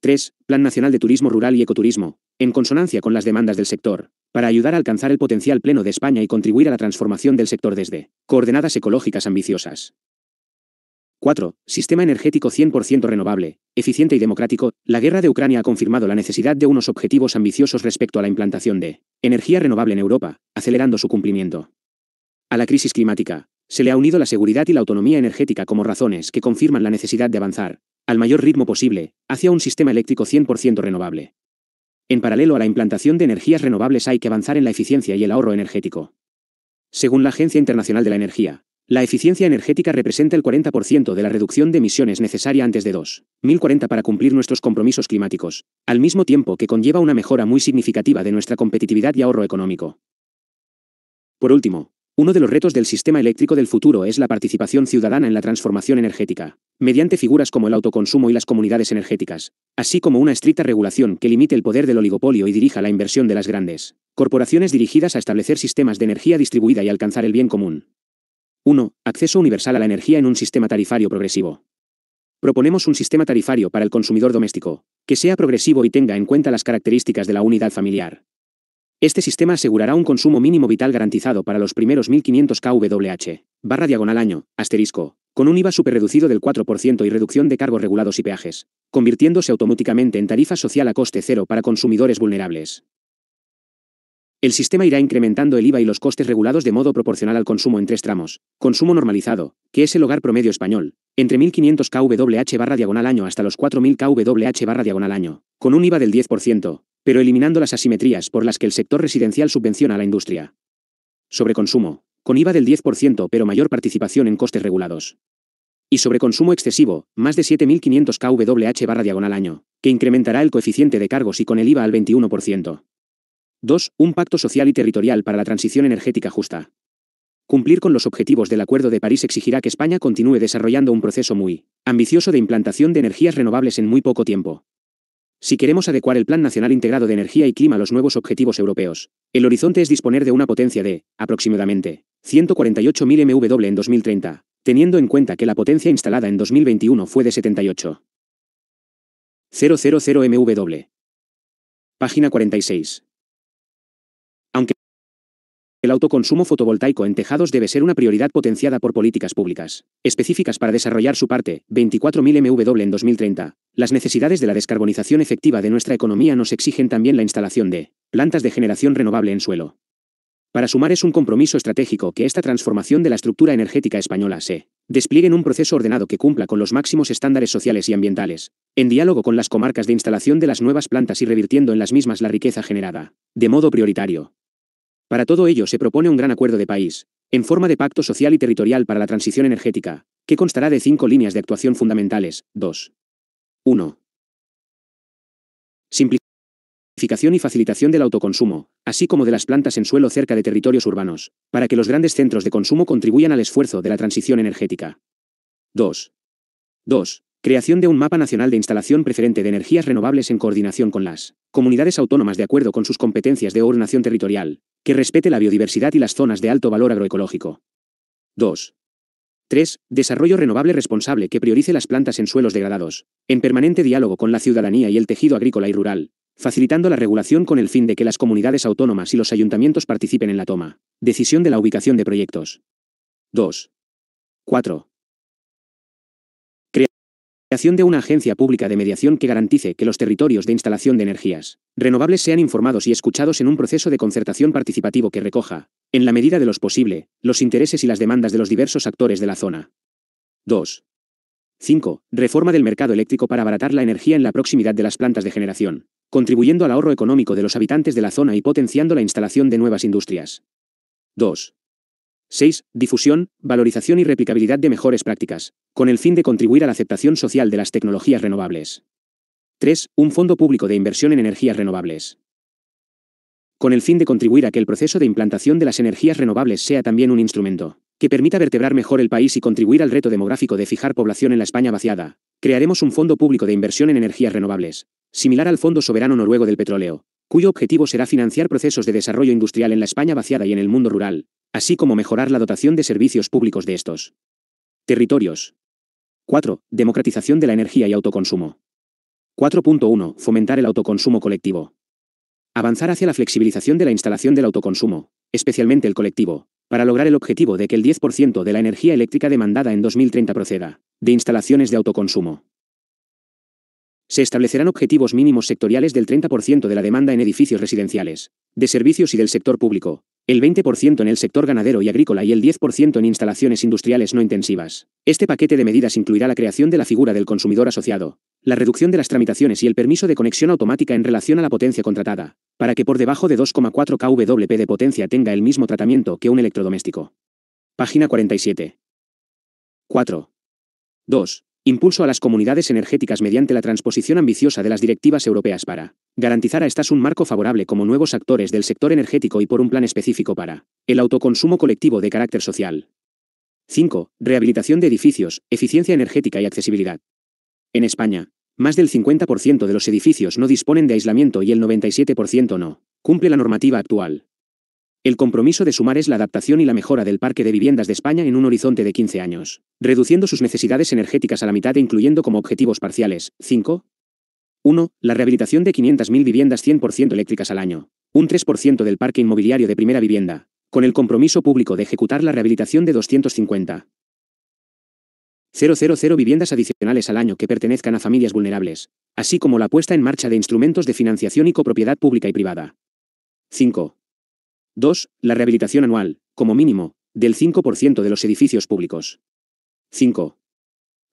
3. Plan Nacional de Turismo Rural y Ecoturismo, en consonancia con las demandas del sector, para ayudar a alcanzar el potencial pleno de España y contribuir a la transformación del sector desde coordenadas ecológicas ambiciosas. 4. Sistema energético 100% renovable, eficiente y democrático. La guerra de Ucrania ha confirmado la necesidad de unos objetivos ambiciosos respecto a la implantación de energía renovable en Europa, acelerando su cumplimiento. A la crisis climática, se le ha unido la seguridad y la autonomía energética como razones que confirman la necesidad de avanzar, al mayor ritmo posible, hacia un sistema eléctrico 100% renovable. En paralelo a la implantación de energías renovables hay que avanzar en la eficiencia y el ahorro energético. Según la Agencia Internacional de la Energía, la eficiencia energética representa el 40% de la reducción de emisiones necesaria antes de 2040 para cumplir nuestros compromisos climáticos, al mismo tiempo que conlleva una mejora muy significativa de nuestra competitividad y ahorro económico. Por último, uno de los retos del sistema eléctrico del futuro es la participación ciudadana en la transformación energética, mediante figuras como el autoconsumo y las comunidades energéticas, así como una estricta regulación que limite el poder del oligopolio y dirija la inversión de las grandes corporaciones dirigidas a establecer sistemas de energía distribuida y alcanzar el bien común. 1. Acceso universal a la energía en un sistema tarifario progresivo. Proponemos un sistema tarifario para el consumidor doméstico, que sea progresivo y tenga en cuenta las características de la unidad familiar. Este sistema asegurará un consumo mínimo vital garantizado para los primeros 1500 kWh, barra diagonal año, asterisco, con un IVA superreducido del 4% y reducción de cargos regulados y peajes, convirtiéndose automáticamente en tarifa social a coste cero para consumidores vulnerables. El sistema irá incrementando el IVA y los costes regulados de modo proporcional al consumo en tres tramos. Consumo normalizado, que es el hogar promedio español, entre 1.500 kWh barra diagonal año hasta los 4.000 kWh barra diagonal año, con un IVA del 10%, pero eliminando las asimetrías por las que el sector residencial subvenciona a la industria. Sobre consumo, con IVA del 10% pero mayor participación en costes regulados. Y sobre consumo excesivo, más de 7.500 kWh barra diagonal año, que incrementará el coeficiente de cargos y con el IVA al 21%. 2. Un pacto social y territorial para la transición energética justa. Cumplir con los objetivos del Acuerdo de París exigirá que España continúe desarrollando un proceso muy ambicioso de implantación de energías renovables en muy poco tiempo. Si queremos adecuar el Plan Nacional Integrado de Energía y Clima a los nuevos objetivos europeos, el horizonte es disponer de una potencia de, aproximadamente, 148.000 MW en 2030, teniendo en cuenta que la potencia instalada en 2021 fue de 78.000 MW. Página 46. El autoconsumo fotovoltaico en tejados debe ser una prioridad potenciada por políticas públicas, específicas para desarrollar su parte, 24.000 MW en 2030. Las necesidades de la descarbonización efectiva de nuestra economía nos exigen también la instalación de plantas de generación renovable en suelo. Para sumar es un compromiso estratégico que esta transformación de la estructura energética española se despliegue en un proceso ordenado que cumpla con los máximos estándares sociales y ambientales, en diálogo con las comarcas de instalación de las nuevas plantas y revirtiendo en las mismas la riqueza generada, de modo prioritario, para todo ello se propone un gran acuerdo de país, en forma de pacto social y territorial para la transición energética, que constará de cinco líneas de actuación fundamentales. 2. 1. Simplificación y facilitación del autoconsumo, así como de las plantas en suelo cerca de territorios urbanos, para que los grandes centros de consumo contribuyan al esfuerzo de la transición energética. 2. 2. Creación de un mapa nacional de instalación preferente de energías renovables en coordinación con las comunidades autónomas de acuerdo con sus competencias de ordenación territorial, que respete la biodiversidad y las zonas de alto valor agroecológico. 2. 3. Desarrollo renovable responsable que priorice las plantas en suelos degradados, en permanente diálogo con la ciudadanía y el tejido agrícola y rural, facilitando la regulación con el fin de que las comunidades autónomas y los ayuntamientos participen en la toma, decisión de la ubicación de proyectos. 2. 4 de una agencia pública de mediación que garantice que los territorios de instalación de energías renovables sean informados y escuchados en un proceso de concertación participativo que recoja, en la medida de los posible, los intereses y las demandas de los diversos actores de la zona. 2. 5. Reforma del mercado eléctrico para abaratar la energía en la proximidad de las plantas de generación, contribuyendo al ahorro económico de los habitantes de la zona y potenciando la instalación de nuevas industrias. 2. 6. Difusión, valorización y replicabilidad de mejores prácticas, con el fin de contribuir a la aceptación social de las tecnologías renovables. 3. Un fondo público de inversión en energías renovables. Con el fin de contribuir a que el proceso de implantación de las energías renovables sea también un instrumento que permita vertebrar mejor el país y contribuir al reto demográfico de fijar población en la España vaciada. Crearemos un fondo público de inversión en energías renovables, similar al Fondo Soberano Noruego del Petróleo, cuyo objetivo será financiar procesos de desarrollo industrial en la España vaciada y en el mundo rural, así como mejorar la dotación de servicios públicos de estos territorios. 4. Democratización de la energía y autoconsumo. 4.1. Fomentar el autoconsumo colectivo. Avanzar hacia la flexibilización de la instalación del autoconsumo, especialmente el colectivo, para lograr el objetivo de que el 10% de la energía eléctrica demandada en 2030 proceda de instalaciones de autoconsumo. Se establecerán objetivos mínimos sectoriales del 30% de la demanda en edificios residenciales, de servicios y del sector público, el 20% en el sector ganadero y agrícola y el 10% en instalaciones industriales no intensivas. Este paquete de medidas incluirá la creación de la figura del consumidor asociado, la reducción de las tramitaciones y el permiso de conexión automática en relación a la potencia contratada, para que por debajo de 2,4 kWp de potencia tenga el mismo tratamiento que un electrodoméstico. Página 47. 4. 2. Impulso a las comunidades energéticas mediante la transposición ambiciosa de las directivas europeas para garantizar a estas un marco favorable como nuevos actores del sector energético y por un plan específico para el autoconsumo colectivo de carácter social. 5. Rehabilitación de edificios, eficiencia energética y accesibilidad. En España, más del 50% de los edificios no disponen de aislamiento y el 97% no cumple la normativa actual. El compromiso de Sumar es la adaptación y la mejora del parque de viviendas de España en un horizonte de 15 años, reduciendo sus necesidades energéticas a la mitad e incluyendo como objetivos parciales 5. 1. La rehabilitación de 500.000 viviendas 100% eléctricas al año, un 3% del parque inmobiliario de primera vivienda, con el compromiso público de ejecutar la rehabilitación de 250. 000 viviendas adicionales al año que pertenezcan a familias vulnerables, así como la puesta en marcha de instrumentos de financiación y copropiedad pública y privada. 5. 2. La rehabilitación anual, como mínimo, del 5% de los edificios públicos. 5.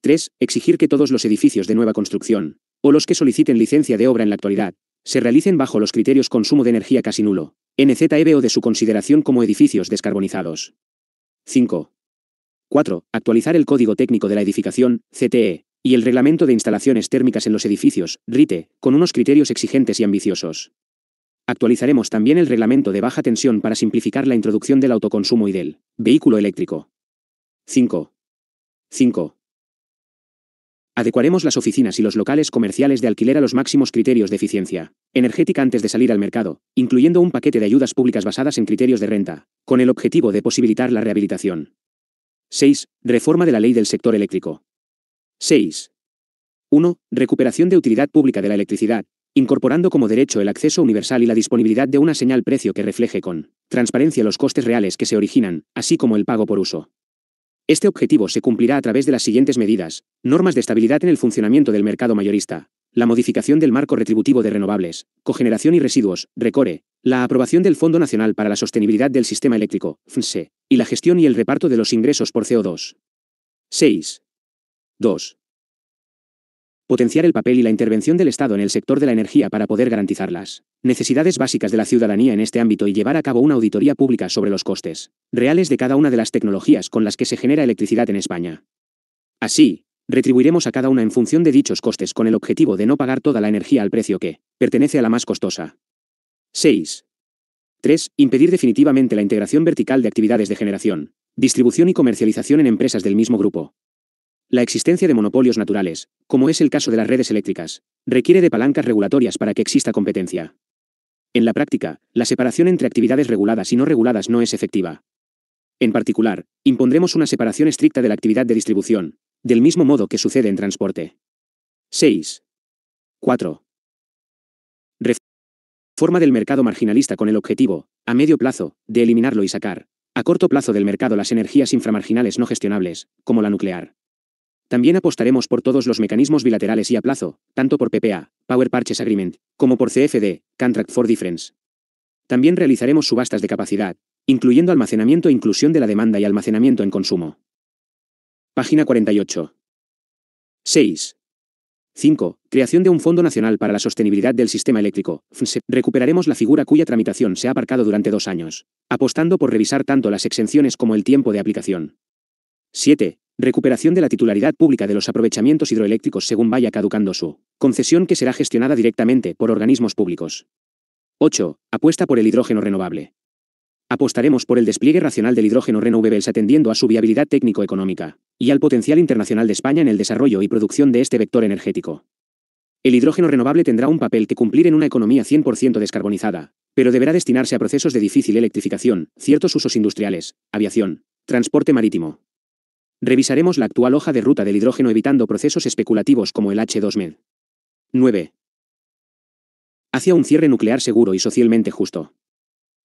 3. Exigir que todos los edificios de nueva construcción, o los que soliciten licencia de obra en la actualidad, se realicen bajo los criterios consumo de energía casi nulo, NZEB o de su consideración como edificios descarbonizados. 5. 4. Actualizar el Código Técnico de la Edificación, CTE, y el Reglamento de Instalaciones Térmicas en los Edificios, RITE, con unos criterios exigentes y ambiciosos. Actualizaremos también el reglamento de baja tensión para simplificar la introducción del autoconsumo y del vehículo eléctrico. 5. 5. Adecuaremos las oficinas y los locales comerciales de alquiler a los máximos criterios de eficiencia energética antes de salir al mercado, incluyendo un paquete de ayudas públicas basadas en criterios de renta, con el objetivo de posibilitar la rehabilitación. 6. Reforma de la ley del sector eléctrico. 6. 1. Recuperación de utilidad pública de la electricidad, incorporando como derecho el acceso universal y la disponibilidad de una señal precio que refleje con transparencia los costes reales que se originan, así como el pago por uso. Este objetivo se cumplirá a través de las siguientes medidas, normas de estabilidad en el funcionamiento del mercado mayorista, la modificación del marco retributivo de renovables, cogeneración y residuos, RECORE, la aprobación del Fondo Nacional para la Sostenibilidad del Sistema Eléctrico, FNSE, y la gestión y el reparto de los ingresos por CO2. 6. 2. Potenciar el papel y la intervención del Estado en el sector de la energía para poder garantizar las necesidades básicas de la ciudadanía en este ámbito y llevar a cabo una auditoría pública sobre los costes reales de cada una de las tecnologías con las que se genera electricidad en España. Así, retribuiremos a cada una en función de dichos costes con el objetivo de no pagar toda la energía al precio que pertenece a la más costosa. 6. 3. Impedir definitivamente la integración vertical de actividades de generación, distribución y comercialización en empresas del mismo grupo, la existencia de monopolios naturales, como es el caso de las redes eléctricas, requiere de palancas regulatorias para que exista competencia. En la práctica, la separación entre actividades reguladas y no reguladas no es efectiva. En particular, impondremos una separación estricta de la actividad de distribución, del mismo modo que sucede en transporte. 6. 4. forma del mercado marginalista con el objetivo, a medio plazo, de eliminarlo y sacar, a corto plazo del mercado las energías inframarginales no gestionables, como la nuclear. También apostaremos por todos los mecanismos bilaterales y a plazo, tanto por PPA, Power Purchase Agreement, como por CFD, Contract for Difference. También realizaremos subastas de capacidad, incluyendo almacenamiento e inclusión de la demanda y almacenamiento en consumo. Página 48. 6. 5. Creación de un Fondo Nacional para la Sostenibilidad del Sistema Eléctrico. E. Recuperaremos la figura cuya tramitación se ha aparcado durante dos años, apostando por revisar tanto las exenciones como el tiempo de aplicación. 7. Recuperación de la titularidad pública de los aprovechamientos hidroeléctricos según vaya caducando su concesión que será gestionada directamente por organismos públicos. 8. Apuesta por el hidrógeno renovable. Apostaremos por el despliegue racional del hidrógeno renovable, atendiendo a su viabilidad técnico-económica y al potencial internacional de España en el desarrollo y producción de este vector energético. El hidrógeno renovable tendrá un papel que cumplir en una economía 100% descarbonizada, pero deberá destinarse a procesos de difícil electrificación, ciertos usos industriales, aviación, transporte marítimo, Revisaremos la actual hoja de ruta del hidrógeno evitando procesos especulativos como el H2Med. 9. Hacia un cierre nuclear seguro y socialmente justo.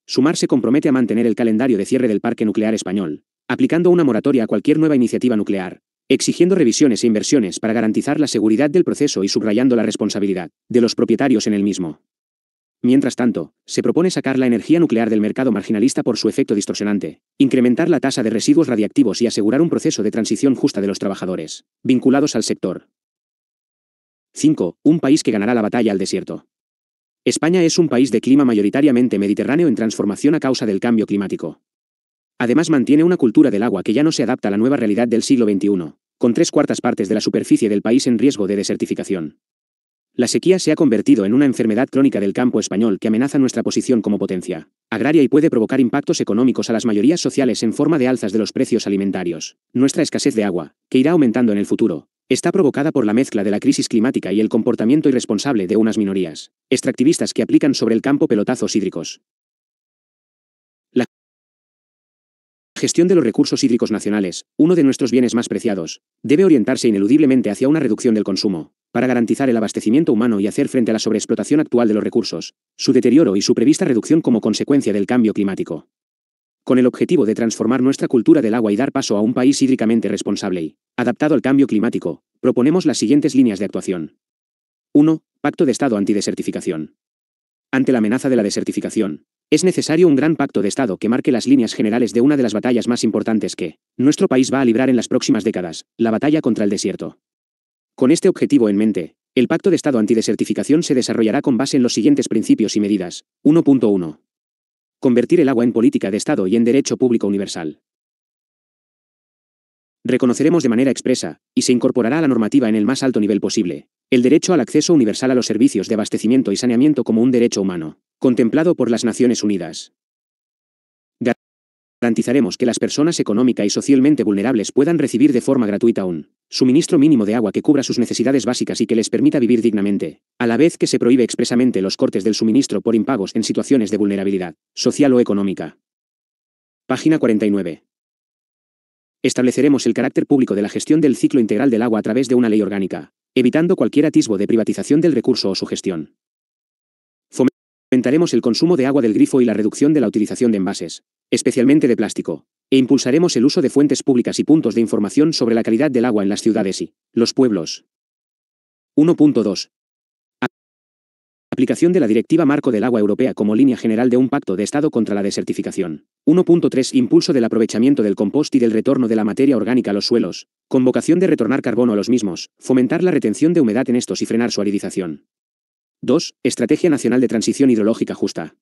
Sumar se compromete a mantener el calendario de cierre del Parque Nuclear Español, aplicando una moratoria a cualquier nueva iniciativa nuclear, exigiendo revisiones e inversiones para garantizar la seguridad del proceso y subrayando la responsabilidad de los propietarios en el mismo. Mientras tanto, se propone sacar la energía nuclear del mercado marginalista por su efecto distorsionante, incrementar la tasa de residuos radiactivos y asegurar un proceso de transición justa de los trabajadores, vinculados al sector. 5. Un país que ganará la batalla al desierto. España es un país de clima mayoritariamente mediterráneo en transformación a causa del cambio climático. Además mantiene una cultura del agua que ya no se adapta a la nueva realidad del siglo XXI, con tres cuartas partes de la superficie del país en riesgo de desertificación. La sequía se ha convertido en una enfermedad crónica del campo español que amenaza nuestra posición como potencia agraria y puede provocar impactos económicos a las mayorías sociales en forma de alzas de los precios alimentarios. Nuestra escasez de agua, que irá aumentando en el futuro, está provocada por la mezcla de la crisis climática y el comportamiento irresponsable de unas minorías extractivistas que aplican sobre el campo pelotazos hídricos. Gestión de los recursos hídricos nacionales, uno de nuestros bienes más preciados, debe orientarse ineludiblemente hacia una reducción del consumo, para garantizar el abastecimiento humano y hacer frente a la sobreexplotación actual de los recursos, su deterioro y su prevista reducción como consecuencia del cambio climático. Con el objetivo de transformar nuestra cultura del agua y dar paso a un país hídricamente responsable y adaptado al cambio climático, proponemos las siguientes líneas de actuación. 1. Pacto de Estado antidesertificación. Ante la amenaza de la desertificación, es necesario un gran pacto de Estado que marque las líneas generales de una de las batallas más importantes que nuestro país va a librar en las próximas décadas, la batalla contra el desierto. Con este objetivo en mente, el Pacto de Estado Antidesertificación se desarrollará con base en los siguientes principios y medidas. 1.1. Convertir el agua en política de Estado y en derecho público universal reconoceremos de manera expresa, y se incorporará a la normativa en el más alto nivel posible, el derecho al acceso universal a los servicios de abastecimiento y saneamiento como un derecho humano, contemplado por las Naciones Unidas. Garantizaremos que las personas económica y socialmente vulnerables puedan recibir de forma gratuita un suministro mínimo de agua que cubra sus necesidades básicas y que les permita vivir dignamente, a la vez que se prohíbe expresamente los cortes del suministro por impagos en situaciones de vulnerabilidad social o económica. Página 49. Estableceremos el carácter público de la gestión del ciclo integral del agua a través de una ley orgánica, evitando cualquier atisbo de privatización del recurso o su gestión. Fomentaremos el consumo de agua del grifo y la reducción de la utilización de envases, especialmente de plástico, e impulsaremos el uso de fuentes públicas y puntos de información sobre la calidad del agua en las ciudades y los pueblos. 1.2 aplicación de la Directiva Marco del Agua Europea como línea general de un pacto de Estado contra la desertificación. 1.3 Impulso del aprovechamiento del compost y del retorno de la materia orgánica a los suelos, con de retornar carbono a los mismos, fomentar la retención de humedad en estos y frenar su aridización. 2. Estrategia Nacional de Transición Hidrológica Justa.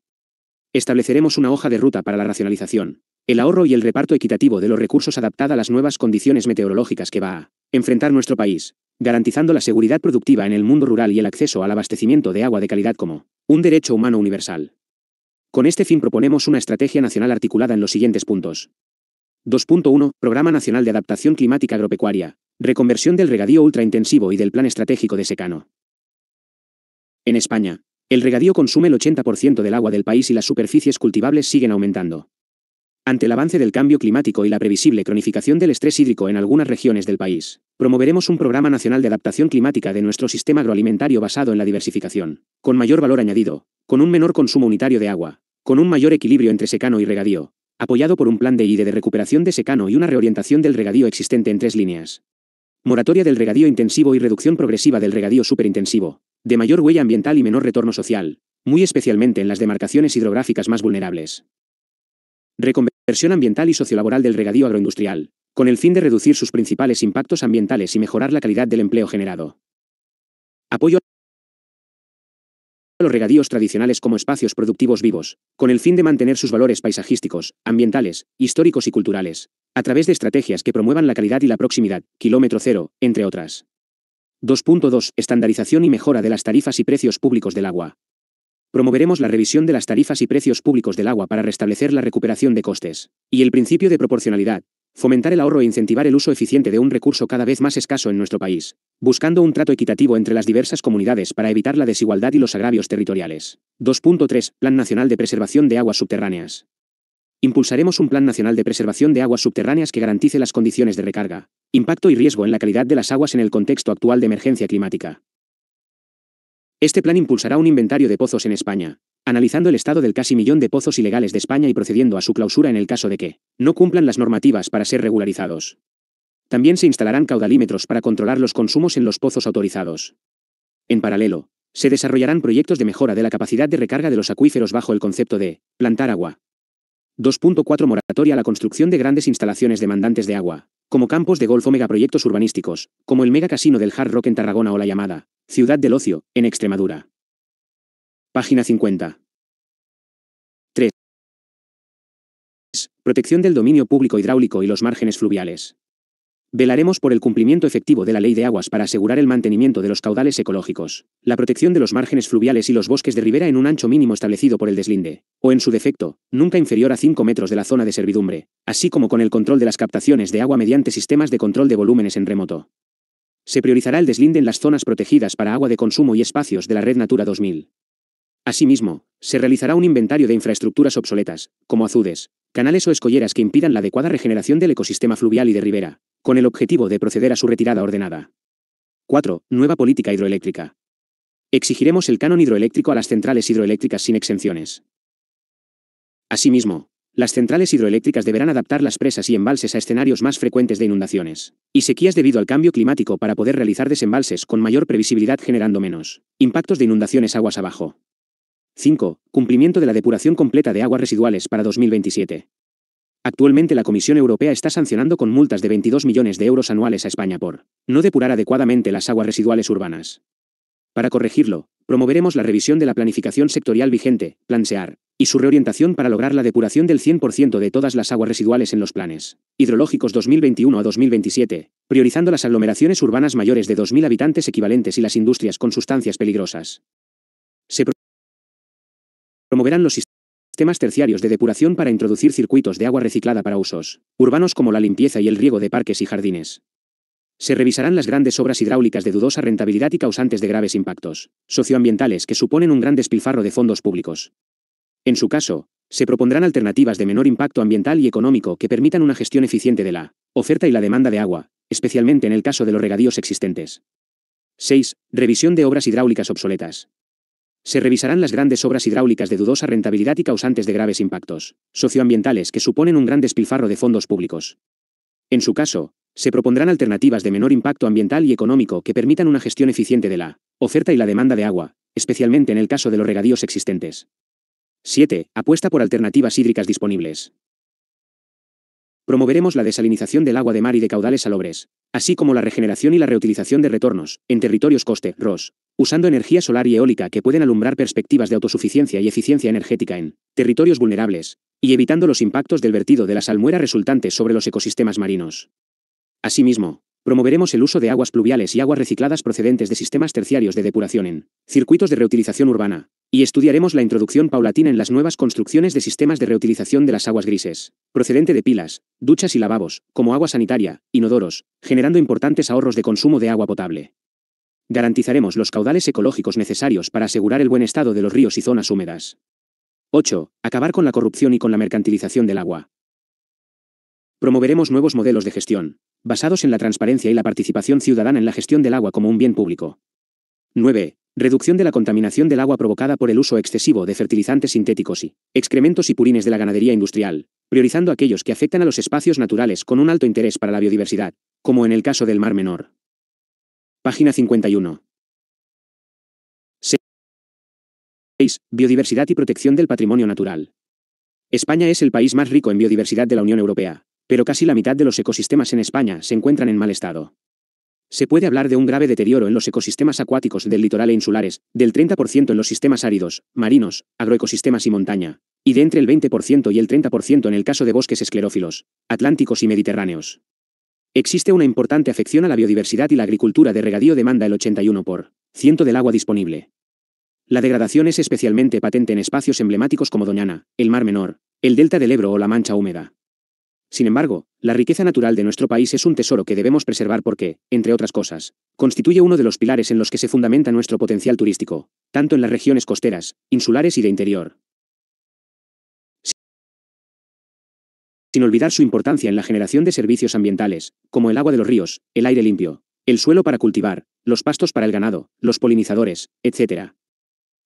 Estableceremos una hoja de ruta para la racionalización, el ahorro y el reparto equitativo de los recursos adaptada a las nuevas condiciones meteorológicas que va a Enfrentar nuestro país, garantizando la seguridad productiva en el mundo rural y el acceso al abastecimiento de agua de calidad como un derecho humano universal. Con este fin proponemos una estrategia nacional articulada en los siguientes puntos. 2.1. Programa Nacional de Adaptación Climática Agropecuaria. Reconversión del regadío ultraintensivo y del Plan Estratégico de Secano. En España, el regadío consume el 80% del agua del país y las superficies cultivables siguen aumentando. Ante el avance del cambio climático y la previsible cronificación del estrés hídrico en algunas regiones del país, promoveremos un programa nacional de adaptación climática de nuestro sistema agroalimentario basado en la diversificación, con mayor valor añadido, con un menor consumo unitario de agua, con un mayor equilibrio entre secano y regadío, apoyado por un plan de IDE de recuperación de secano y una reorientación del regadío existente en tres líneas. Moratoria del regadío intensivo y reducción progresiva del regadío superintensivo, de mayor huella ambiental y menor retorno social, muy especialmente en las demarcaciones hidrográficas más vulnerables. Reconversión ambiental y sociolaboral del regadío agroindustrial, con el fin de reducir sus principales impactos ambientales y mejorar la calidad del empleo generado. Apoyo a los regadíos tradicionales como espacios productivos vivos, con el fin de mantener sus valores paisajísticos, ambientales, históricos y culturales, a través de estrategias que promuevan la calidad y la proximidad, kilómetro cero, entre otras. 2.2. Estandarización y mejora de las tarifas y precios públicos del agua, Promoveremos la revisión de las tarifas y precios públicos del agua para restablecer la recuperación de costes. Y el principio de proporcionalidad, fomentar el ahorro e incentivar el uso eficiente de un recurso cada vez más escaso en nuestro país, buscando un trato equitativo entre las diversas comunidades para evitar la desigualdad y los agravios territoriales. 2.3. Plan Nacional de Preservación de Aguas Subterráneas. Impulsaremos un Plan Nacional de Preservación de Aguas Subterráneas que garantice las condiciones de recarga, impacto y riesgo en la calidad de las aguas en el contexto actual de emergencia climática. Este plan impulsará un inventario de pozos en España, analizando el estado del casi millón de pozos ilegales de España y procediendo a su clausura en el caso de que no cumplan las normativas para ser regularizados. También se instalarán caudalímetros para controlar los consumos en los pozos autorizados. En paralelo, se desarrollarán proyectos de mejora de la capacidad de recarga de los acuíferos bajo el concepto de plantar agua, 2.4 Moratoria a la construcción de grandes instalaciones demandantes de agua, como campos de golf o megaproyectos urbanísticos, como el mega casino del Hard Rock en Tarragona o la llamada Ciudad del Ocio, en Extremadura. Página 50. 3. Protección del dominio público hidráulico y los márgenes fluviales. Velaremos por el cumplimiento efectivo de la ley de aguas para asegurar el mantenimiento de los caudales ecológicos, la protección de los márgenes fluviales y los bosques de ribera en un ancho mínimo establecido por el deslinde, o en su defecto, nunca inferior a 5 metros de la zona de servidumbre, así como con el control de las captaciones de agua mediante sistemas de control de volúmenes en remoto. Se priorizará el deslinde en las zonas protegidas para agua de consumo y espacios de la Red Natura 2000. Asimismo, se realizará un inventario de infraestructuras obsoletas, como azudes, canales o escolleras que impidan la adecuada regeneración del ecosistema fluvial y de ribera, con el objetivo de proceder a su retirada ordenada. 4. Nueva política hidroeléctrica. Exigiremos el canon hidroeléctrico a las centrales hidroeléctricas sin exenciones. Asimismo, las centrales hidroeléctricas deberán adaptar las presas y embalses a escenarios más frecuentes de inundaciones y sequías debido al cambio climático para poder realizar desembalses con mayor previsibilidad generando menos impactos de inundaciones aguas abajo. 5. Cumplimiento de la depuración completa de aguas residuales para 2027. Actualmente la Comisión Europea está sancionando con multas de 22 millones de euros anuales a España por no depurar adecuadamente las aguas residuales urbanas. Para corregirlo, promoveremos la revisión de la planificación sectorial vigente, Plan SEAR, y su reorientación para lograr la depuración del 100% de todas las aguas residuales en los planes hidrológicos 2021 a 2027, priorizando las aglomeraciones urbanas mayores de 2.000 habitantes equivalentes y las industrias con sustancias peligrosas. Promoverán los sistemas terciarios de depuración para introducir circuitos de agua reciclada para usos urbanos como la limpieza y el riego de parques y jardines. Se revisarán las grandes obras hidráulicas de dudosa rentabilidad y causantes de graves impactos socioambientales que suponen un gran despilfarro de fondos públicos. En su caso, se propondrán alternativas de menor impacto ambiental y económico que permitan una gestión eficiente de la oferta y la demanda de agua, especialmente en el caso de los regadíos existentes. 6. Revisión de obras hidráulicas obsoletas. Se revisarán las grandes obras hidráulicas de dudosa rentabilidad y causantes de graves impactos socioambientales que suponen un gran despilfarro de fondos públicos. En su caso, se propondrán alternativas de menor impacto ambiental y económico que permitan una gestión eficiente de la oferta y la demanda de agua, especialmente en el caso de los regadíos existentes. 7. Apuesta por alternativas hídricas disponibles. Promoveremos la desalinización del agua de mar y de caudales salobres, así como la regeneración y la reutilización de retornos, en territorios coste, ROS, usando energía solar y eólica que pueden alumbrar perspectivas de autosuficiencia y eficiencia energética en territorios vulnerables, y evitando los impactos del vertido de la salmuera resultante sobre los ecosistemas marinos. Asimismo, Promoveremos el uso de aguas pluviales y aguas recicladas procedentes de sistemas terciarios de depuración en circuitos de reutilización urbana, y estudiaremos la introducción paulatina en las nuevas construcciones de sistemas de reutilización de las aguas grises, procedente de pilas, duchas y lavabos, como agua sanitaria, inodoros, generando importantes ahorros de consumo de agua potable. Garantizaremos los caudales ecológicos necesarios para asegurar el buen estado de los ríos y zonas húmedas. 8. Acabar con la corrupción y con la mercantilización del agua. Promoveremos nuevos modelos de gestión, basados en la transparencia y la participación ciudadana en la gestión del agua como un bien público. 9. Reducción de la contaminación del agua provocada por el uso excesivo de fertilizantes sintéticos y excrementos y purines de la ganadería industrial, priorizando aquellos que afectan a los espacios naturales con un alto interés para la biodiversidad, como en el caso del Mar Menor. Página 51. 6. Biodiversidad y protección del patrimonio natural. España es el país más rico en biodiversidad de la Unión Europea, pero casi la mitad de los ecosistemas en España se encuentran en mal estado. Se puede hablar de un grave deterioro en los ecosistemas acuáticos del litoral e insulares, del 30% en los sistemas áridos, marinos, agroecosistemas y montaña, y de entre el 20% y el 30% en el caso de bosques esclerófilos, atlánticos y mediterráneos. Existe una importante afección a la biodiversidad y la agricultura de regadío demanda el 81 por del agua disponible. La degradación es especialmente patente en espacios emblemáticos como Doñana, el Mar Menor, el delta del Ebro o la Mancha Húmeda. Sin embargo, la riqueza natural de nuestro país es un tesoro que debemos preservar porque, entre otras cosas, constituye uno de los pilares en los que se fundamenta nuestro potencial turístico, tanto en las regiones costeras, insulares y de interior. Sin olvidar su importancia en la generación de servicios ambientales, como el agua de los ríos, el aire limpio, el suelo para cultivar, los pastos para el ganado, los polinizadores, etc.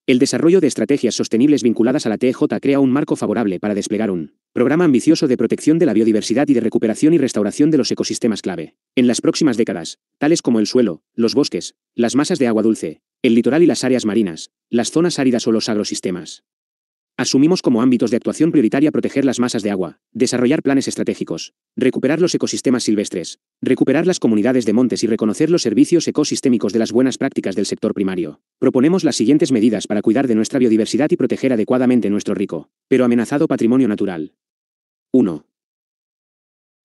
El desarrollo de estrategias sostenibles vinculadas a la TJ crea un marco favorable para desplegar un programa ambicioso de protección de la biodiversidad y de recuperación y restauración de los ecosistemas clave. En las próximas décadas, tales como el suelo, los bosques, las masas de agua dulce, el litoral y las áreas marinas, las zonas áridas o los agrosistemas Asumimos como ámbitos de actuación prioritaria proteger las masas de agua, desarrollar planes estratégicos, recuperar los ecosistemas silvestres, recuperar las comunidades de montes y reconocer los servicios ecosistémicos de las buenas prácticas del sector primario. Proponemos las siguientes medidas para cuidar de nuestra biodiversidad y proteger adecuadamente nuestro rico, pero amenazado patrimonio natural. 1.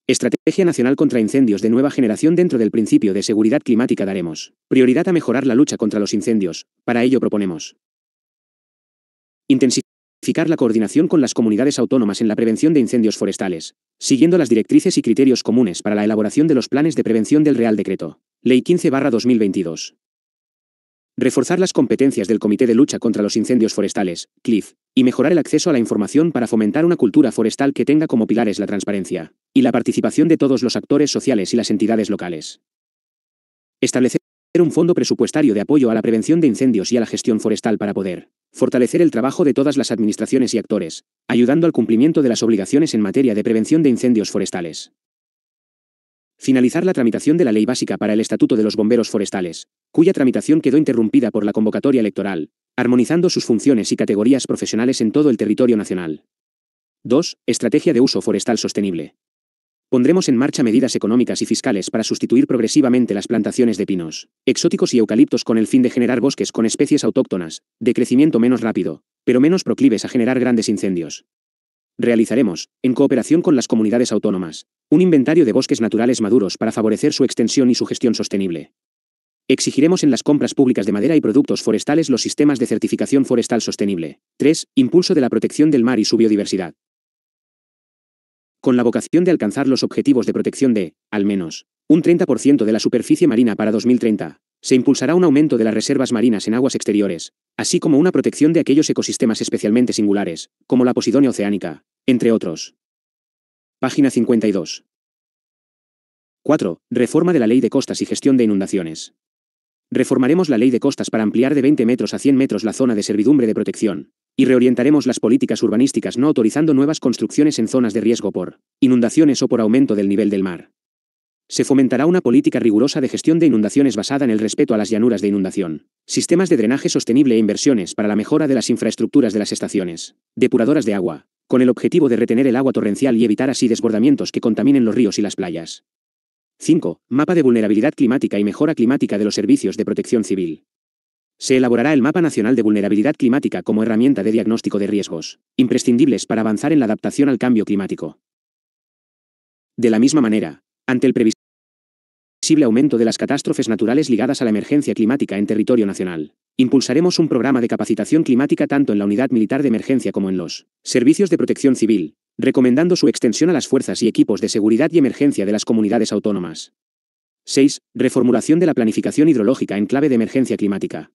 Estrategia Nacional contra Incendios de Nueva Generación dentro del principio de seguridad climática daremos prioridad a mejorar la lucha contra los incendios, para ello proponemos intensificar la coordinación con las comunidades autónomas en la prevención de incendios forestales, siguiendo las directrices y criterios comunes para la elaboración de los planes de prevención del Real Decreto. Ley 15-2022. Reforzar las competencias del Comité de Lucha contra los Incendios Forestales, CLIF, y mejorar el acceso a la información para fomentar una cultura forestal que tenga como pilares la transparencia y la participación de todos los actores sociales y las entidades locales. Establecer un fondo presupuestario de apoyo a la prevención de incendios y a la gestión forestal para poder fortalecer el trabajo de todas las administraciones y actores, ayudando al cumplimiento de las obligaciones en materia de prevención de incendios forestales. Finalizar la tramitación de la Ley Básica para el Estatuto de los Bomberos Forestales, cuya tramitación quedó interrumpida por la convocatoria electoral, armonizando sus funciones y categorías profesionales en todo el territorio nacional. 2. Estrategia de uso forestal sostenible. Pondremos en marcha medidas económicas y fiscales para sustituir progresivamente las plantaciones de pinos, exóticos y eucaliptos con el fin de generar bosques con especies autóctonas, de crecimiento menos rápido, pero menos proclives a generar grandes incendios. Realizaremos, en cooperación con las comunidades autónomas, un inventario de bosques naturales maduros para favorecer su extensión y su gestión sostenible. Exigiremos en las compras públicas de madera y productos forestales los sistemas de certificación forestal sostenible. 3. Impulso de la protección del mar y su biodiversidad con la vocación de alcanzar los objetivos de protección de, al menos, un 30% de la superficie marina para 2030. Se impulsará un aumento de las reservas marinas en aguas exteriores, así como una protección de aquellos ecosistemas especialmente singulares, como la Posidonia oceánica, entre otros. Página 52. 4. Reforma de la Ley de Costas y Gestión de Inundaciones. Reformaremos la ley de costas para ampliar de 20 metros a 100 metros la zona de servidumbre de protección, y reorientaremos las políticas urbanísticas no autorizando nuevas construcciones en zonas de riesgo por inundaciones o por aumento del nivel del mar. Se fomentará una política rigurosa de gestión de inundaciones basada en el respeto a las llanuras de inundación, sistemas de drenaje sostenible e inversiones para la mejora de las infraestructuras de las estaciones, depuradoras de agua, con el objetivo de retener el agua torrencial y evitar así desbordamientos que contaminen los ríos y las playas. 5. Mapa de vulnerabilidad climática y mejora climática de los servicios de protección civil. Se elaborará el Mapa Nacional de Vulnerabilidad Climática como herramienta de diagnóstico de riesgos, imprescindibles para avanzar en la adaptación al cambio climático. De la misma manera, ante el previsto aumento de las catástrofes naturales ligadas a la emergencia climática en territorio nacional. Impulsaremos un programa de capacitación climática tanto en la unidad militar de emergencia como en los servicios de protección civil, recomendando su extensión a las fuerzas y equipos de seguridad y emergencia de las comunidades autónomas. 6. Reformulación de la planificación hidrológica en clave de emergencia climática.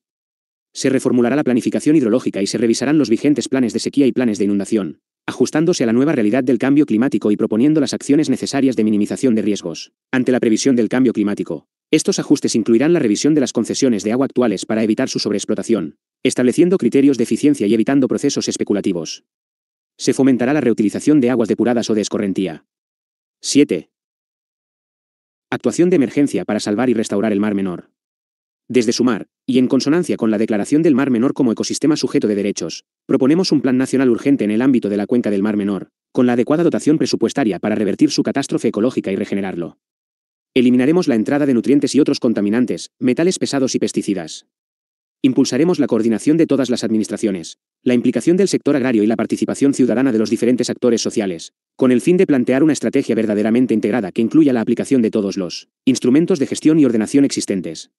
Se reformulará la planificación hidrológica y se revisarán los vigentes planes de sequía y planes de inundación, ajustándose a la nueva realidad del cambio climático y proponiendo las acciones necesarias de minimización de riesgos. Ante la previsión del cambio climático, estos ajustes incluirán la revisión de las concesiones de agua actuales para evitar su sobreexplotación, estableciendo criterios de eficiencia y evitando procesos especulativos. Se fomentará la reutilización de aguas depuradas o de escorrentía. 7. Actuación de emergencia para salvar y restaurar el Mar Menor. Desde su mar, y en consonancia con la declaración del Mar Menor como ecosistema sujeto de derechos, proponemos un plan nacional urgente en el ámbito de la cuenca del Mar Menor, con la adecuada dotación presupuestaria para revertir su catástrofe ecológica y regenerarlo. Eliminaremos la entrada de nutrientes y otros contaminantes, metales pesados y pesticidas. Impulsaremos la coordinación de todas las administraciones, la implicación del sector agrario y la participación ciudadana de los diferentes actores sociales, con el fin de plantear una estrategia verdaderamente integrada que incluya la aplicación de todos los instrumentos de gestión y ordenación existentes.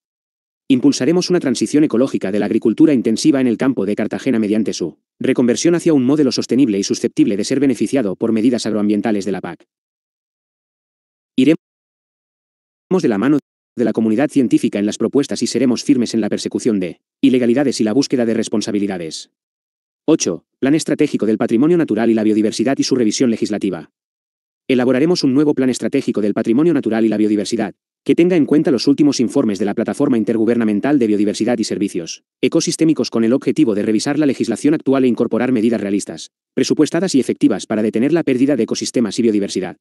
Impulsaremos una transición ecológica de la agricultura intensiva en el campo de Cartagena mediante su reconversión hacia un modelo sostenible y susceptible de ser beneficiado por medidas agroambientales de la PAC. Iremos de la mano de la comunidad científica en las propuestas y seremos firmes en la persecución de ilegalidades y la búsqueda de responsabilidades. 8. Plan estratégico del patrimonio natural y la biodiversidad y su revisión legislativa. Elaboraremos un nuevo plan estratégico del patrimonio natural y la biodiversidad, que tenga en cuenta los últimos informes de la Plataforma Intergubernamental de Biodiversidad y Servicios Ecosistémicos con el objetivo de revisar la legislación actual e incorporar medidas realistas, presupuestadas y efectivas para detener la pérdida de ecosistemas y biodiversidad.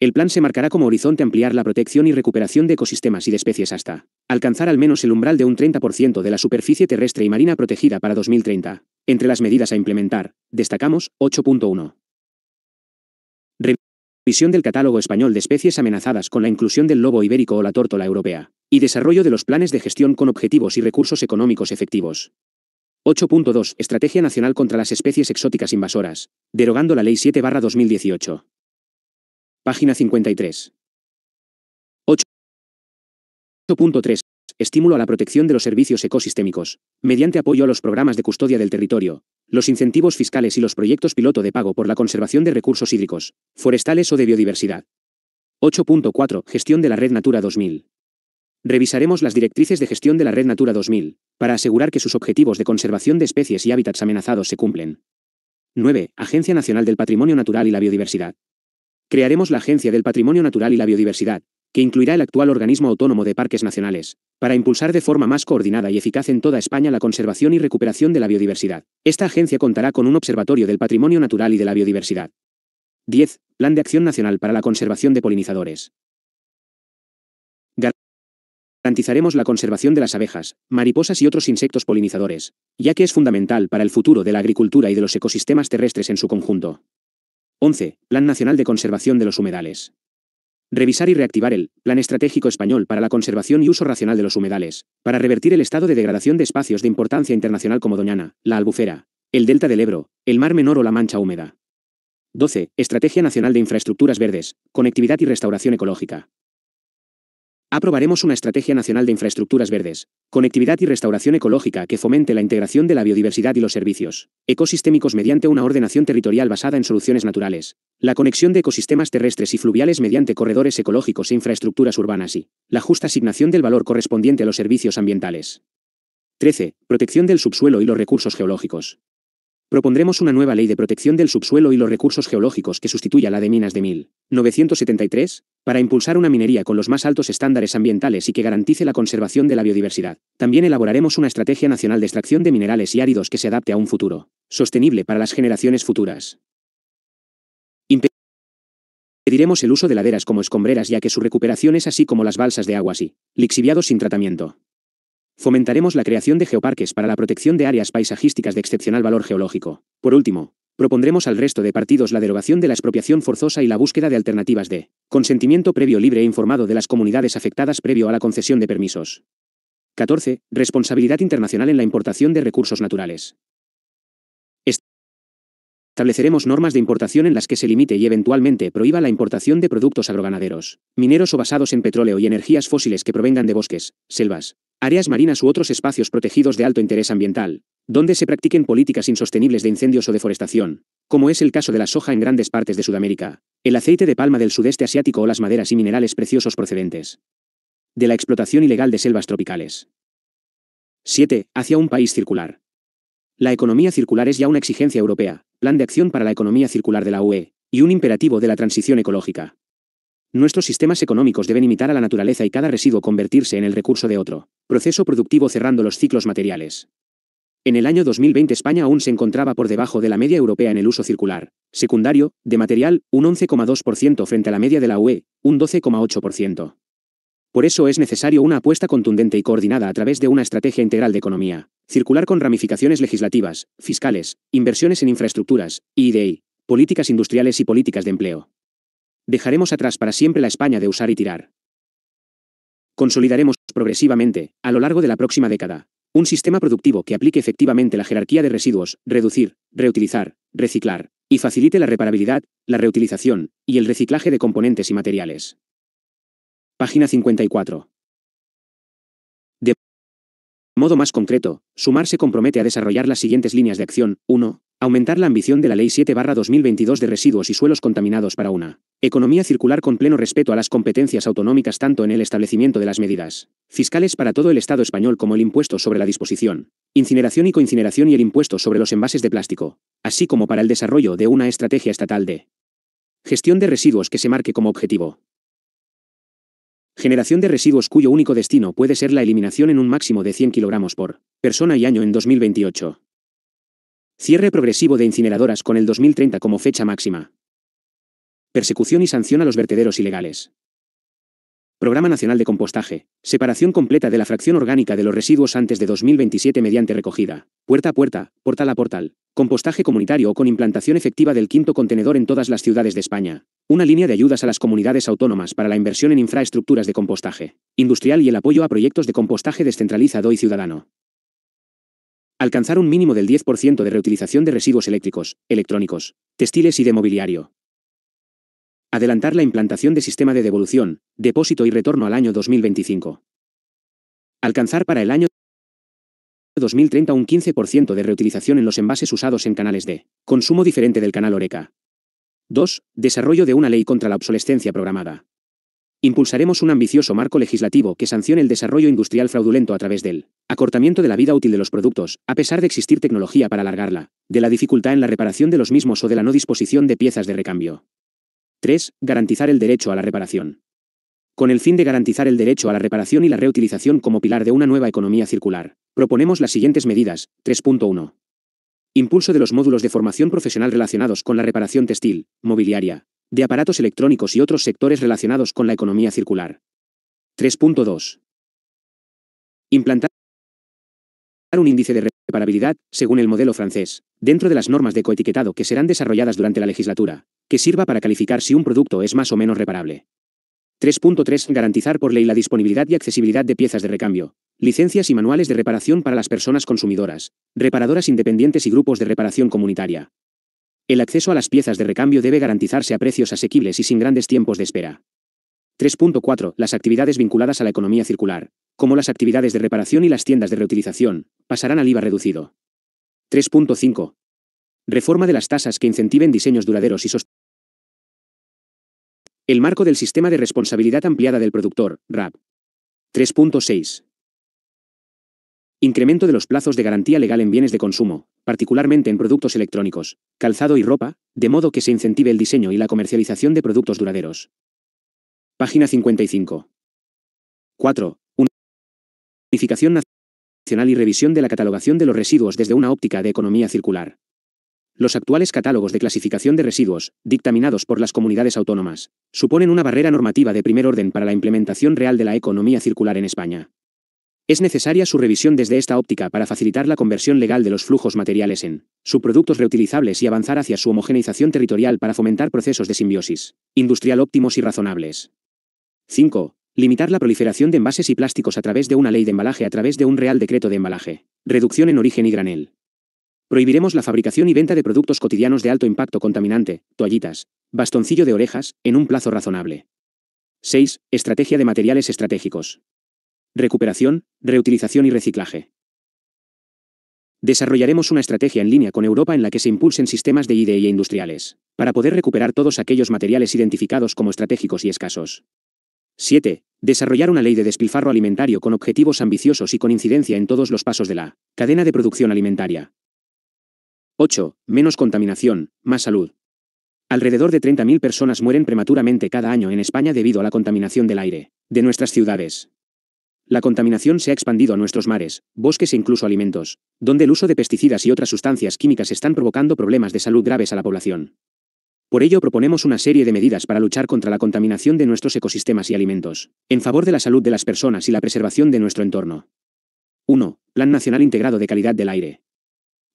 El plan se marcará como horizonte ampliar la protección y recuperación de ecosistemas y de especies hasta alcanzar al menos el umbral de un 30% de la superficie terrestre y marina protegida para 2030. Entre las medidas a implementar, destacamos 8.1 visión del catálogo español de especies amenazadas con la inclusión del lobo ibérico o la tórtola europea, y desarrollo de los planes de gestión con objetivos y recursos económicos efectivos. 8.2. Estrategia Nacional contra las Especies Exóticas Invasoras, derogando la Ley 7-2018. Página 53. 8.3 estímulo a la protección de los servicios ecosistémicos, mediante apoyo a los programas de custodia del territorio, los incentivos fiscales y los proyectos piloto de pago por la conservación de recursos hídricos, forestales o de biodiversidad. 8.4. Gestión de la Red Natura 2000. Revisaremos las directrices de gestión de la Red Natura 2000, para asegurar que sus objetivos de conservación de especies y hábitats amenazados se cumplen. 9. Agencia Nacional del Patrimonio Natural y la Biodiversidad. Crearemos la Agencia del Patrimonio Natural y la Biodiversidad, que incluirá el actual organismo autónomo de parques nacionales, para impulsar de forma más coordinada y eficaz en toda España la conservación y recuperación de la biodiversidad. Esta agencia contará con un observatorio del patrimonio natural y de la biodiversidad. 10. Plan de Acción Nacional para la Conservación de Polinizadores. Garantizaremos la conservación de las abejas, mariposas y otros insectos polinizadores, ya que es fundamental para el futuro de la agricultura y de los ecosistemas terrestres en su conjunto. 11. Plan Nacional de Conservación de los Humedales. Revisar y reactivar el Plan Estratégico Español para la Conservación y Uso Racional de los Humedales, para revertir el estado de degradación de espacios de importancia internacional como Doñana, la Albufera, el Delta del Ebro, el Mar Menor o la Mancha Húmeda. 12. Estrategia Nacional de Infraestructuras Verdes, Conectividad y Restauración Ecológica. Aprobaremos una estrategia nacional de infraestructuras verdes, conectividad y restauración ecológica que fomente la integración de la biodiversidad y los servicios ecosistémicos mediante una ordenación territorial basada en soluciones naturales, la conexión de ecosistemas terrestres y fluviales mediante corredores ecológicos e infraestructuras urbanas y la justa asignación del valor correspondiente a los servicios ambientales. 13. Protección del subsuelo y los recursos geológicos. Propondremos una nueva ley de protección del subsuelo y los recursos geológicos que sustituya la de Minas de 1973, para impulsar una minería con los más altos estándares ambientales y que garantice la conservación de la biodiversidad. También elaboraremos una estrategia nacional de extracción de minerales y áridos que se adapte a un futuro sostenible para las generaciones futuras. Impediremos el uso de laderas como escombreras ya que su recuperación es así como las balsas de aguas y lixiviados sin tratamiento. Fomentaremos la creación de geoparques para la protección de áreas paisajísticas de excepcional valor geológico. Por último, propondremos al resto de partidos la derogación de la expropiación forzosa y la búsqueda de alternativas de consentimiento previo libre e informado de las comunidades afectadas previo a la concesión de permisos. 14. Responsabilidad internacional en la importación de recursos naturales estableceremos normas de importación en las que se limite y eventualmente prohíba la importación de productos agroganaderos, mineros o basados en petróleo y energías fósiles que provengan de bosques, selvas, áreas marinas u otros espacios protegidos de alto interés ambiental, donde se practiquen políticas insostenibles de incendios o deforestación, como es el caso de la soja en grandes partes de Sudamérica, el aceite de palma del sudeste asiático o las maderas y minerales preciosos procedentes de la explotación ilegal de selvas tropicales. 7. Hacia un país circular. La economía circular es ya una exigencia europea, plan de acción para la economía circular de la UE, y un imperativo de la transición ecológica. Nuestros sistemas económicos deben imitar a la naturaleza y cada residuo convertirse en el recurso de otro, proceso productivo cerrando los ciclos materiales. En el año 2020 España aún se encontraba por debajo de la media europea en el uso circular, secundario, de material, un 11,2% frente a la media de la UE, un 12,8%. Por eso es necesario una apuesta contundente y coordinada a través de una estrategia integral de economía, circular con ramificaciones legislativas, fiscales, inversiones en infraestructuras, IDI, e, políticas industriales y políticas de empleo. Dejaremos atrás para siempre la España de usar y tirar. Consolidaremos progresivamente, a lo largo de la próxima década, un sistema productivo que aplique efectivamente la jerarquía de residuos, reducir, reutilizar, reciclar, y facilite la reparabilidad, la reutilización, y el reciclaje de componentes y materiales. Página 54. De modo más concreto, Sumar se compromete a desarrollar las siguientes líneas de acción. 1. Aumentar la ambición de la Ley 7-2022 de residuos y suelos contaminados para una economía circular con pleno respeto a las competencias autonómicas tanto en el establecimiento de las medidas fiscales para todo el Estado español como el impuesto sobre la disposición, incineración y coincineración y el impuesto sobre los envases de plástico, así como para el desarrollo de una estrategia estatal de gestión de residuos que se marque como objetivo Generación de residuos cuyo único destino puede ser la eliminación en un máximo de 100 kilogramos por persona y año en 2028. Cierre progresivo de incineradoras con el 2030 como fecha máxima. Persecución y sanción a los vertederos ilegales. Programa Nacional de Compostaje. Separación completa de la fracción orgánica de los residuos antes de 2027 mediante recogida. Puerta a puerta, portal a portal. Compostaje comunitario o con implantación efectiva del quinto contenedor en todas las ciudades de España. Una línea de ayudas a las comunidades autónomas para la inversión en infraestructuras de compostaje. Industrial y el apoyo a proyectos de compostaje descentralizado y ciudadano. Alcanzar un mínimo del 10% de reutilización de residuos eléctricos, electrónicos, textiles y de mobiliario. Adelantar la implantación de sistema de devolución, depósito y retorno al año 2025. Alcanzar para el año 2030 un 15% de reutilización en los envases usados en canales de consumo diferente del canal Oreca. 2. Desarrollo de una ley contra la obsolescencia programada. Impulsaremos un ambicioso marco legislativo que sancione el desarrollo industrial fraudulento a través del acortamiento de la vida útil de los productos, a pesar de existir tecnología para alargarla, de la dificultad en la reparación de los mismos o de la no disposición de piezas de recambio. 3. Garantizar el derecho a la reparación. Con el fin de garantizar el derecho a la reparación y la reutilización como pilar de una nueva economía circular, proponemos las siguientes medidas. 3.1. Impulso de los módulos de formación profesional relacionados con la reparación textil, mobiliaria, de aparatos electrónicos y otros sectores relacionados con la economía circular. 3.2. Implantar un índice de reparabilidad, según el modelo francés, dentro de las normas de coetiquetado que serán desarrolladas durante la legislatura, que sirva para calificar si un producto es más o menos reparable. 3.3. Garantizar por ley la disponibilidad y accesibilidad de piezas de recambio, licencias y manuales de reparación para las personas consumidoras, reparadoras independientes y grupos de reparación comunitaria. El acceso a las piezas de recambio debe garantizarse a precios asequibles y sin grandes tiempos de espera. 3.4. Las actividades vinculadas a la economía circular, como las actividades de reparación y las tiendas de reutilización, pasarán al IVA reducido. 3.5. Reforma de las tasas que incentiven diseños duraderos y sostenibles. El marco del sistema de responsabilidad ampliada del productor, RAP. 3.6. Incremento de los plazos de garantía legal en bienes de consumo, particularmente en productos electrónicos, calzado y ropa, de modo que se incentive el diseño y la comercialización de productos duraderos. Página 55. 4. Unificación nacional y revisión de la catalogación de los residuos desde una óptica de economía circular. Los actuales catálogos de clasificación de residuos, dictaminados por las comunidades autónomas, suponen una barrera normativa de primer orden para la implementación real de la economía circular en España. Es necesaria su revisión desde esta óptica para facilitar la conversión legal de los flujos materiales en subproductos reutilizables y avanzar hacia su homogeneización territorial para fomentar procesos de simbiosis, industrial óptimos y razonables. 5. Limitar la proliferación de envases y plásticos a través de una ley de embalaje a través de un Real Decreto de Embalaje. Reducción en origen y granel. Prohibiremos la fabricación y venta de productos cotidianos de alto impacto contaminante, toallitas, bastoncillo de orejas, en un plazo razonable. 6. Estrategia de materiales estratégicos. Recuperación, reutilización y reciclaje. Desarrollaremos una estrategia en línea con Europa en la que se impulsen sistemas de IDI e industriales, para poder recuperar todos aquellos materiales identificados como estratégicos y escasos. 7. Desarrollar una ley de despilfarro alimentario con objetivos ambiciosos y con incidencia en todos los pasos de la cadena de producción alimentaria. 8. Menos contaminación, más salud. Alrededor de 30.000 personas mueren prematuramente cada año en España debido a la contaminación del aire, de nuestras ciudades. La contaminación se ha expandido a nuestros mares, bosques e incluso alimentos, donde el uso de pesticidas y otras sustancias químicas están provocando problemas de salud graves a la población. Por ello proponemos una serie de medidas para luchar contra la contaminación de nuestros ecosistemas y alimentos, en favor de la salud de las personas y la preservación de nuestro entorno. 1. Plan Nacional Integrado de Calidad del Aire.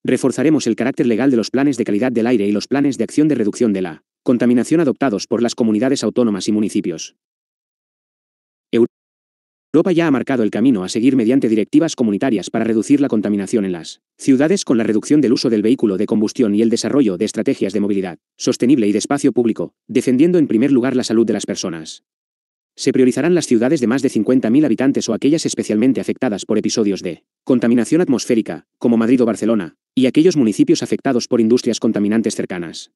Reforzaremos el carácter legal de los planes de calidad del aire y los planes de acción de reducción de la contaminación adoptados por las comunidades autónomas y municipios. Europa ya ha marcado el camino a seguir mediante directivas comunitarias para reducir la contaminación en las ciudades con la reducción del uso del vehículo de combustión y el desarrollo de estrategias de movilidad sostenible y de espacio público, defendiendo en primer lugar la salud de las personas. Se priorizarán las ciudades de más de 50.000 habitantes o aquellas especialmente afectadas por episodios de contaminación atmosférica, como Madrid o Barcelona, y aquellos municipios afectados por industrias contaminantes cercanas.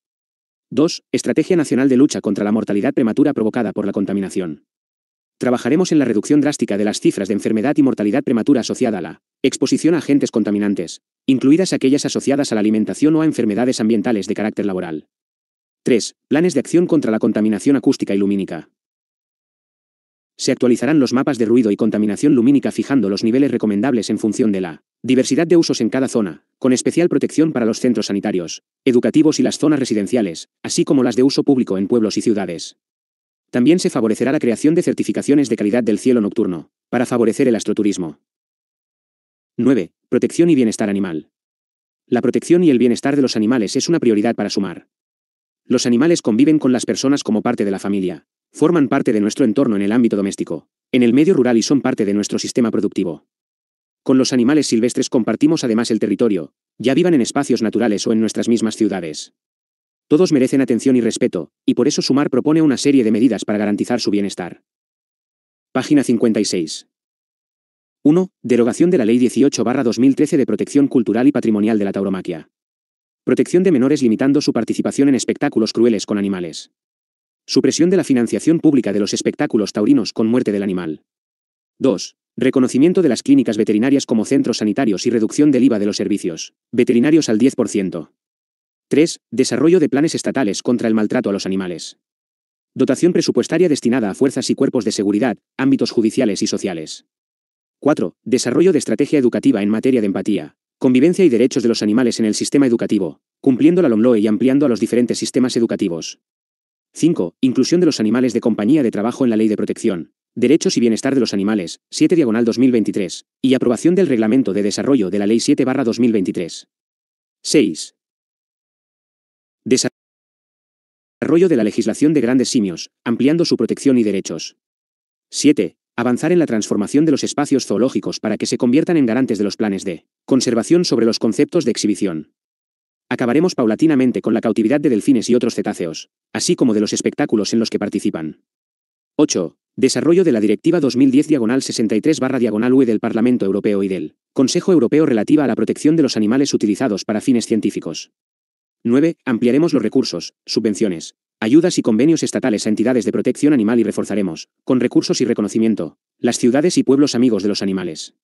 2. Estrategia Nacional de Lucha contra la Mortalidad Prematura provocada por la contaminación. Trabajaremos en la reducción drástica de las cifras de enfermedad y mortalidad prematura asociada a la exposición a agentes contaminantes, incluidas aquellas asociadas a la alimentación o a enfermedades ambientales de carácter laboral. 3. Planes de acción contra la contaminación acústica y lumínica. Se actualizarán los mapas de ruido y contaminación lumínica fijando los niveles recomendables en función de la diversidad de usos en cada zona, con especial protección para los centros sanitarios, educativos y las zonas residenciales, así como las de uso público en pueblos y ciudades. También se favorecerá la creación de certificaciones de calidad del cielo nocturno, para favorecer el astroturismo. 9. Protección y bienestar animal. La protección y el bienestar de los animales es una prioridad para sumar. Los animales conviven con las personas como parte de la familia, forman parte de nuestro entorno en el ámbito doméstico, en el medio rural y son parte de nuestro sistema productivo. Con los animales silvestres compartimos además el territorio, ya vivan en espacios naturales o en nuestras mismas ciudades. Todos merecen atención y respeto, y por eso Sumar propone una serie de medidas para garantizar su bienestar. Página 56. 1. Derogación de la Ley 18-2013 de Protección Cultural y Patrimonial de la Tauromaquia. Protección de menores limitando su participación en espectáculos crueles con animales. Supresión de la financiación pública de los espectáculos taurinos con muerte del animal. 2. Reconocimiento de las clínicas veterinarias como centros sanitarios y reducción del IVA de los servicios veterinarios al 10%. 3. Desarrollo de planes estatales contra el maltrato a los animales. Dotación presupuestaria destinada a fuerzas y cuerpos de seguridad, ámbitos judiciales y sociales. 4. Desarrollo de estrategia educativa en materia de empatía, convivencia y derechos de los animales en el sistema educativo, cumpliendo la LOMLOE y ampliando a los diferentes sistemas educativos. 5. Inclusión de los animales de compañía de trabajo en la Ley de Protección, Derechos y Bienestar de los Animales, 7 diagonal 2023, y aprobación del Reglamento de Desarrollo de la Ley 7 2023. 6. Desarrollo de la legislación de grandes simios, ampliando su protección y derechos. 7. Avanzar en la transformación de los espacios zoológicos para que se conviertan en garantes de los planes de conservación sobre los conceptos de exhibición. Acabaremos paulatinamente con la cautividad de delfines y otros cetáceos, así como de los espectáculos en los que participan. 8. Desarrollo de la Directiva 2010-63-UE del Parlamento Europeo y del Consejo Europeo relativa a la protección de los animales utilizados para fines científicos. 9. Ampliaremos los recursos, subvenciones, ayudas y convenios estatales a entidades de protección animal y reforzaremos, con recursos y reconocimiento, las ciudades y pueblos amigos de los animales.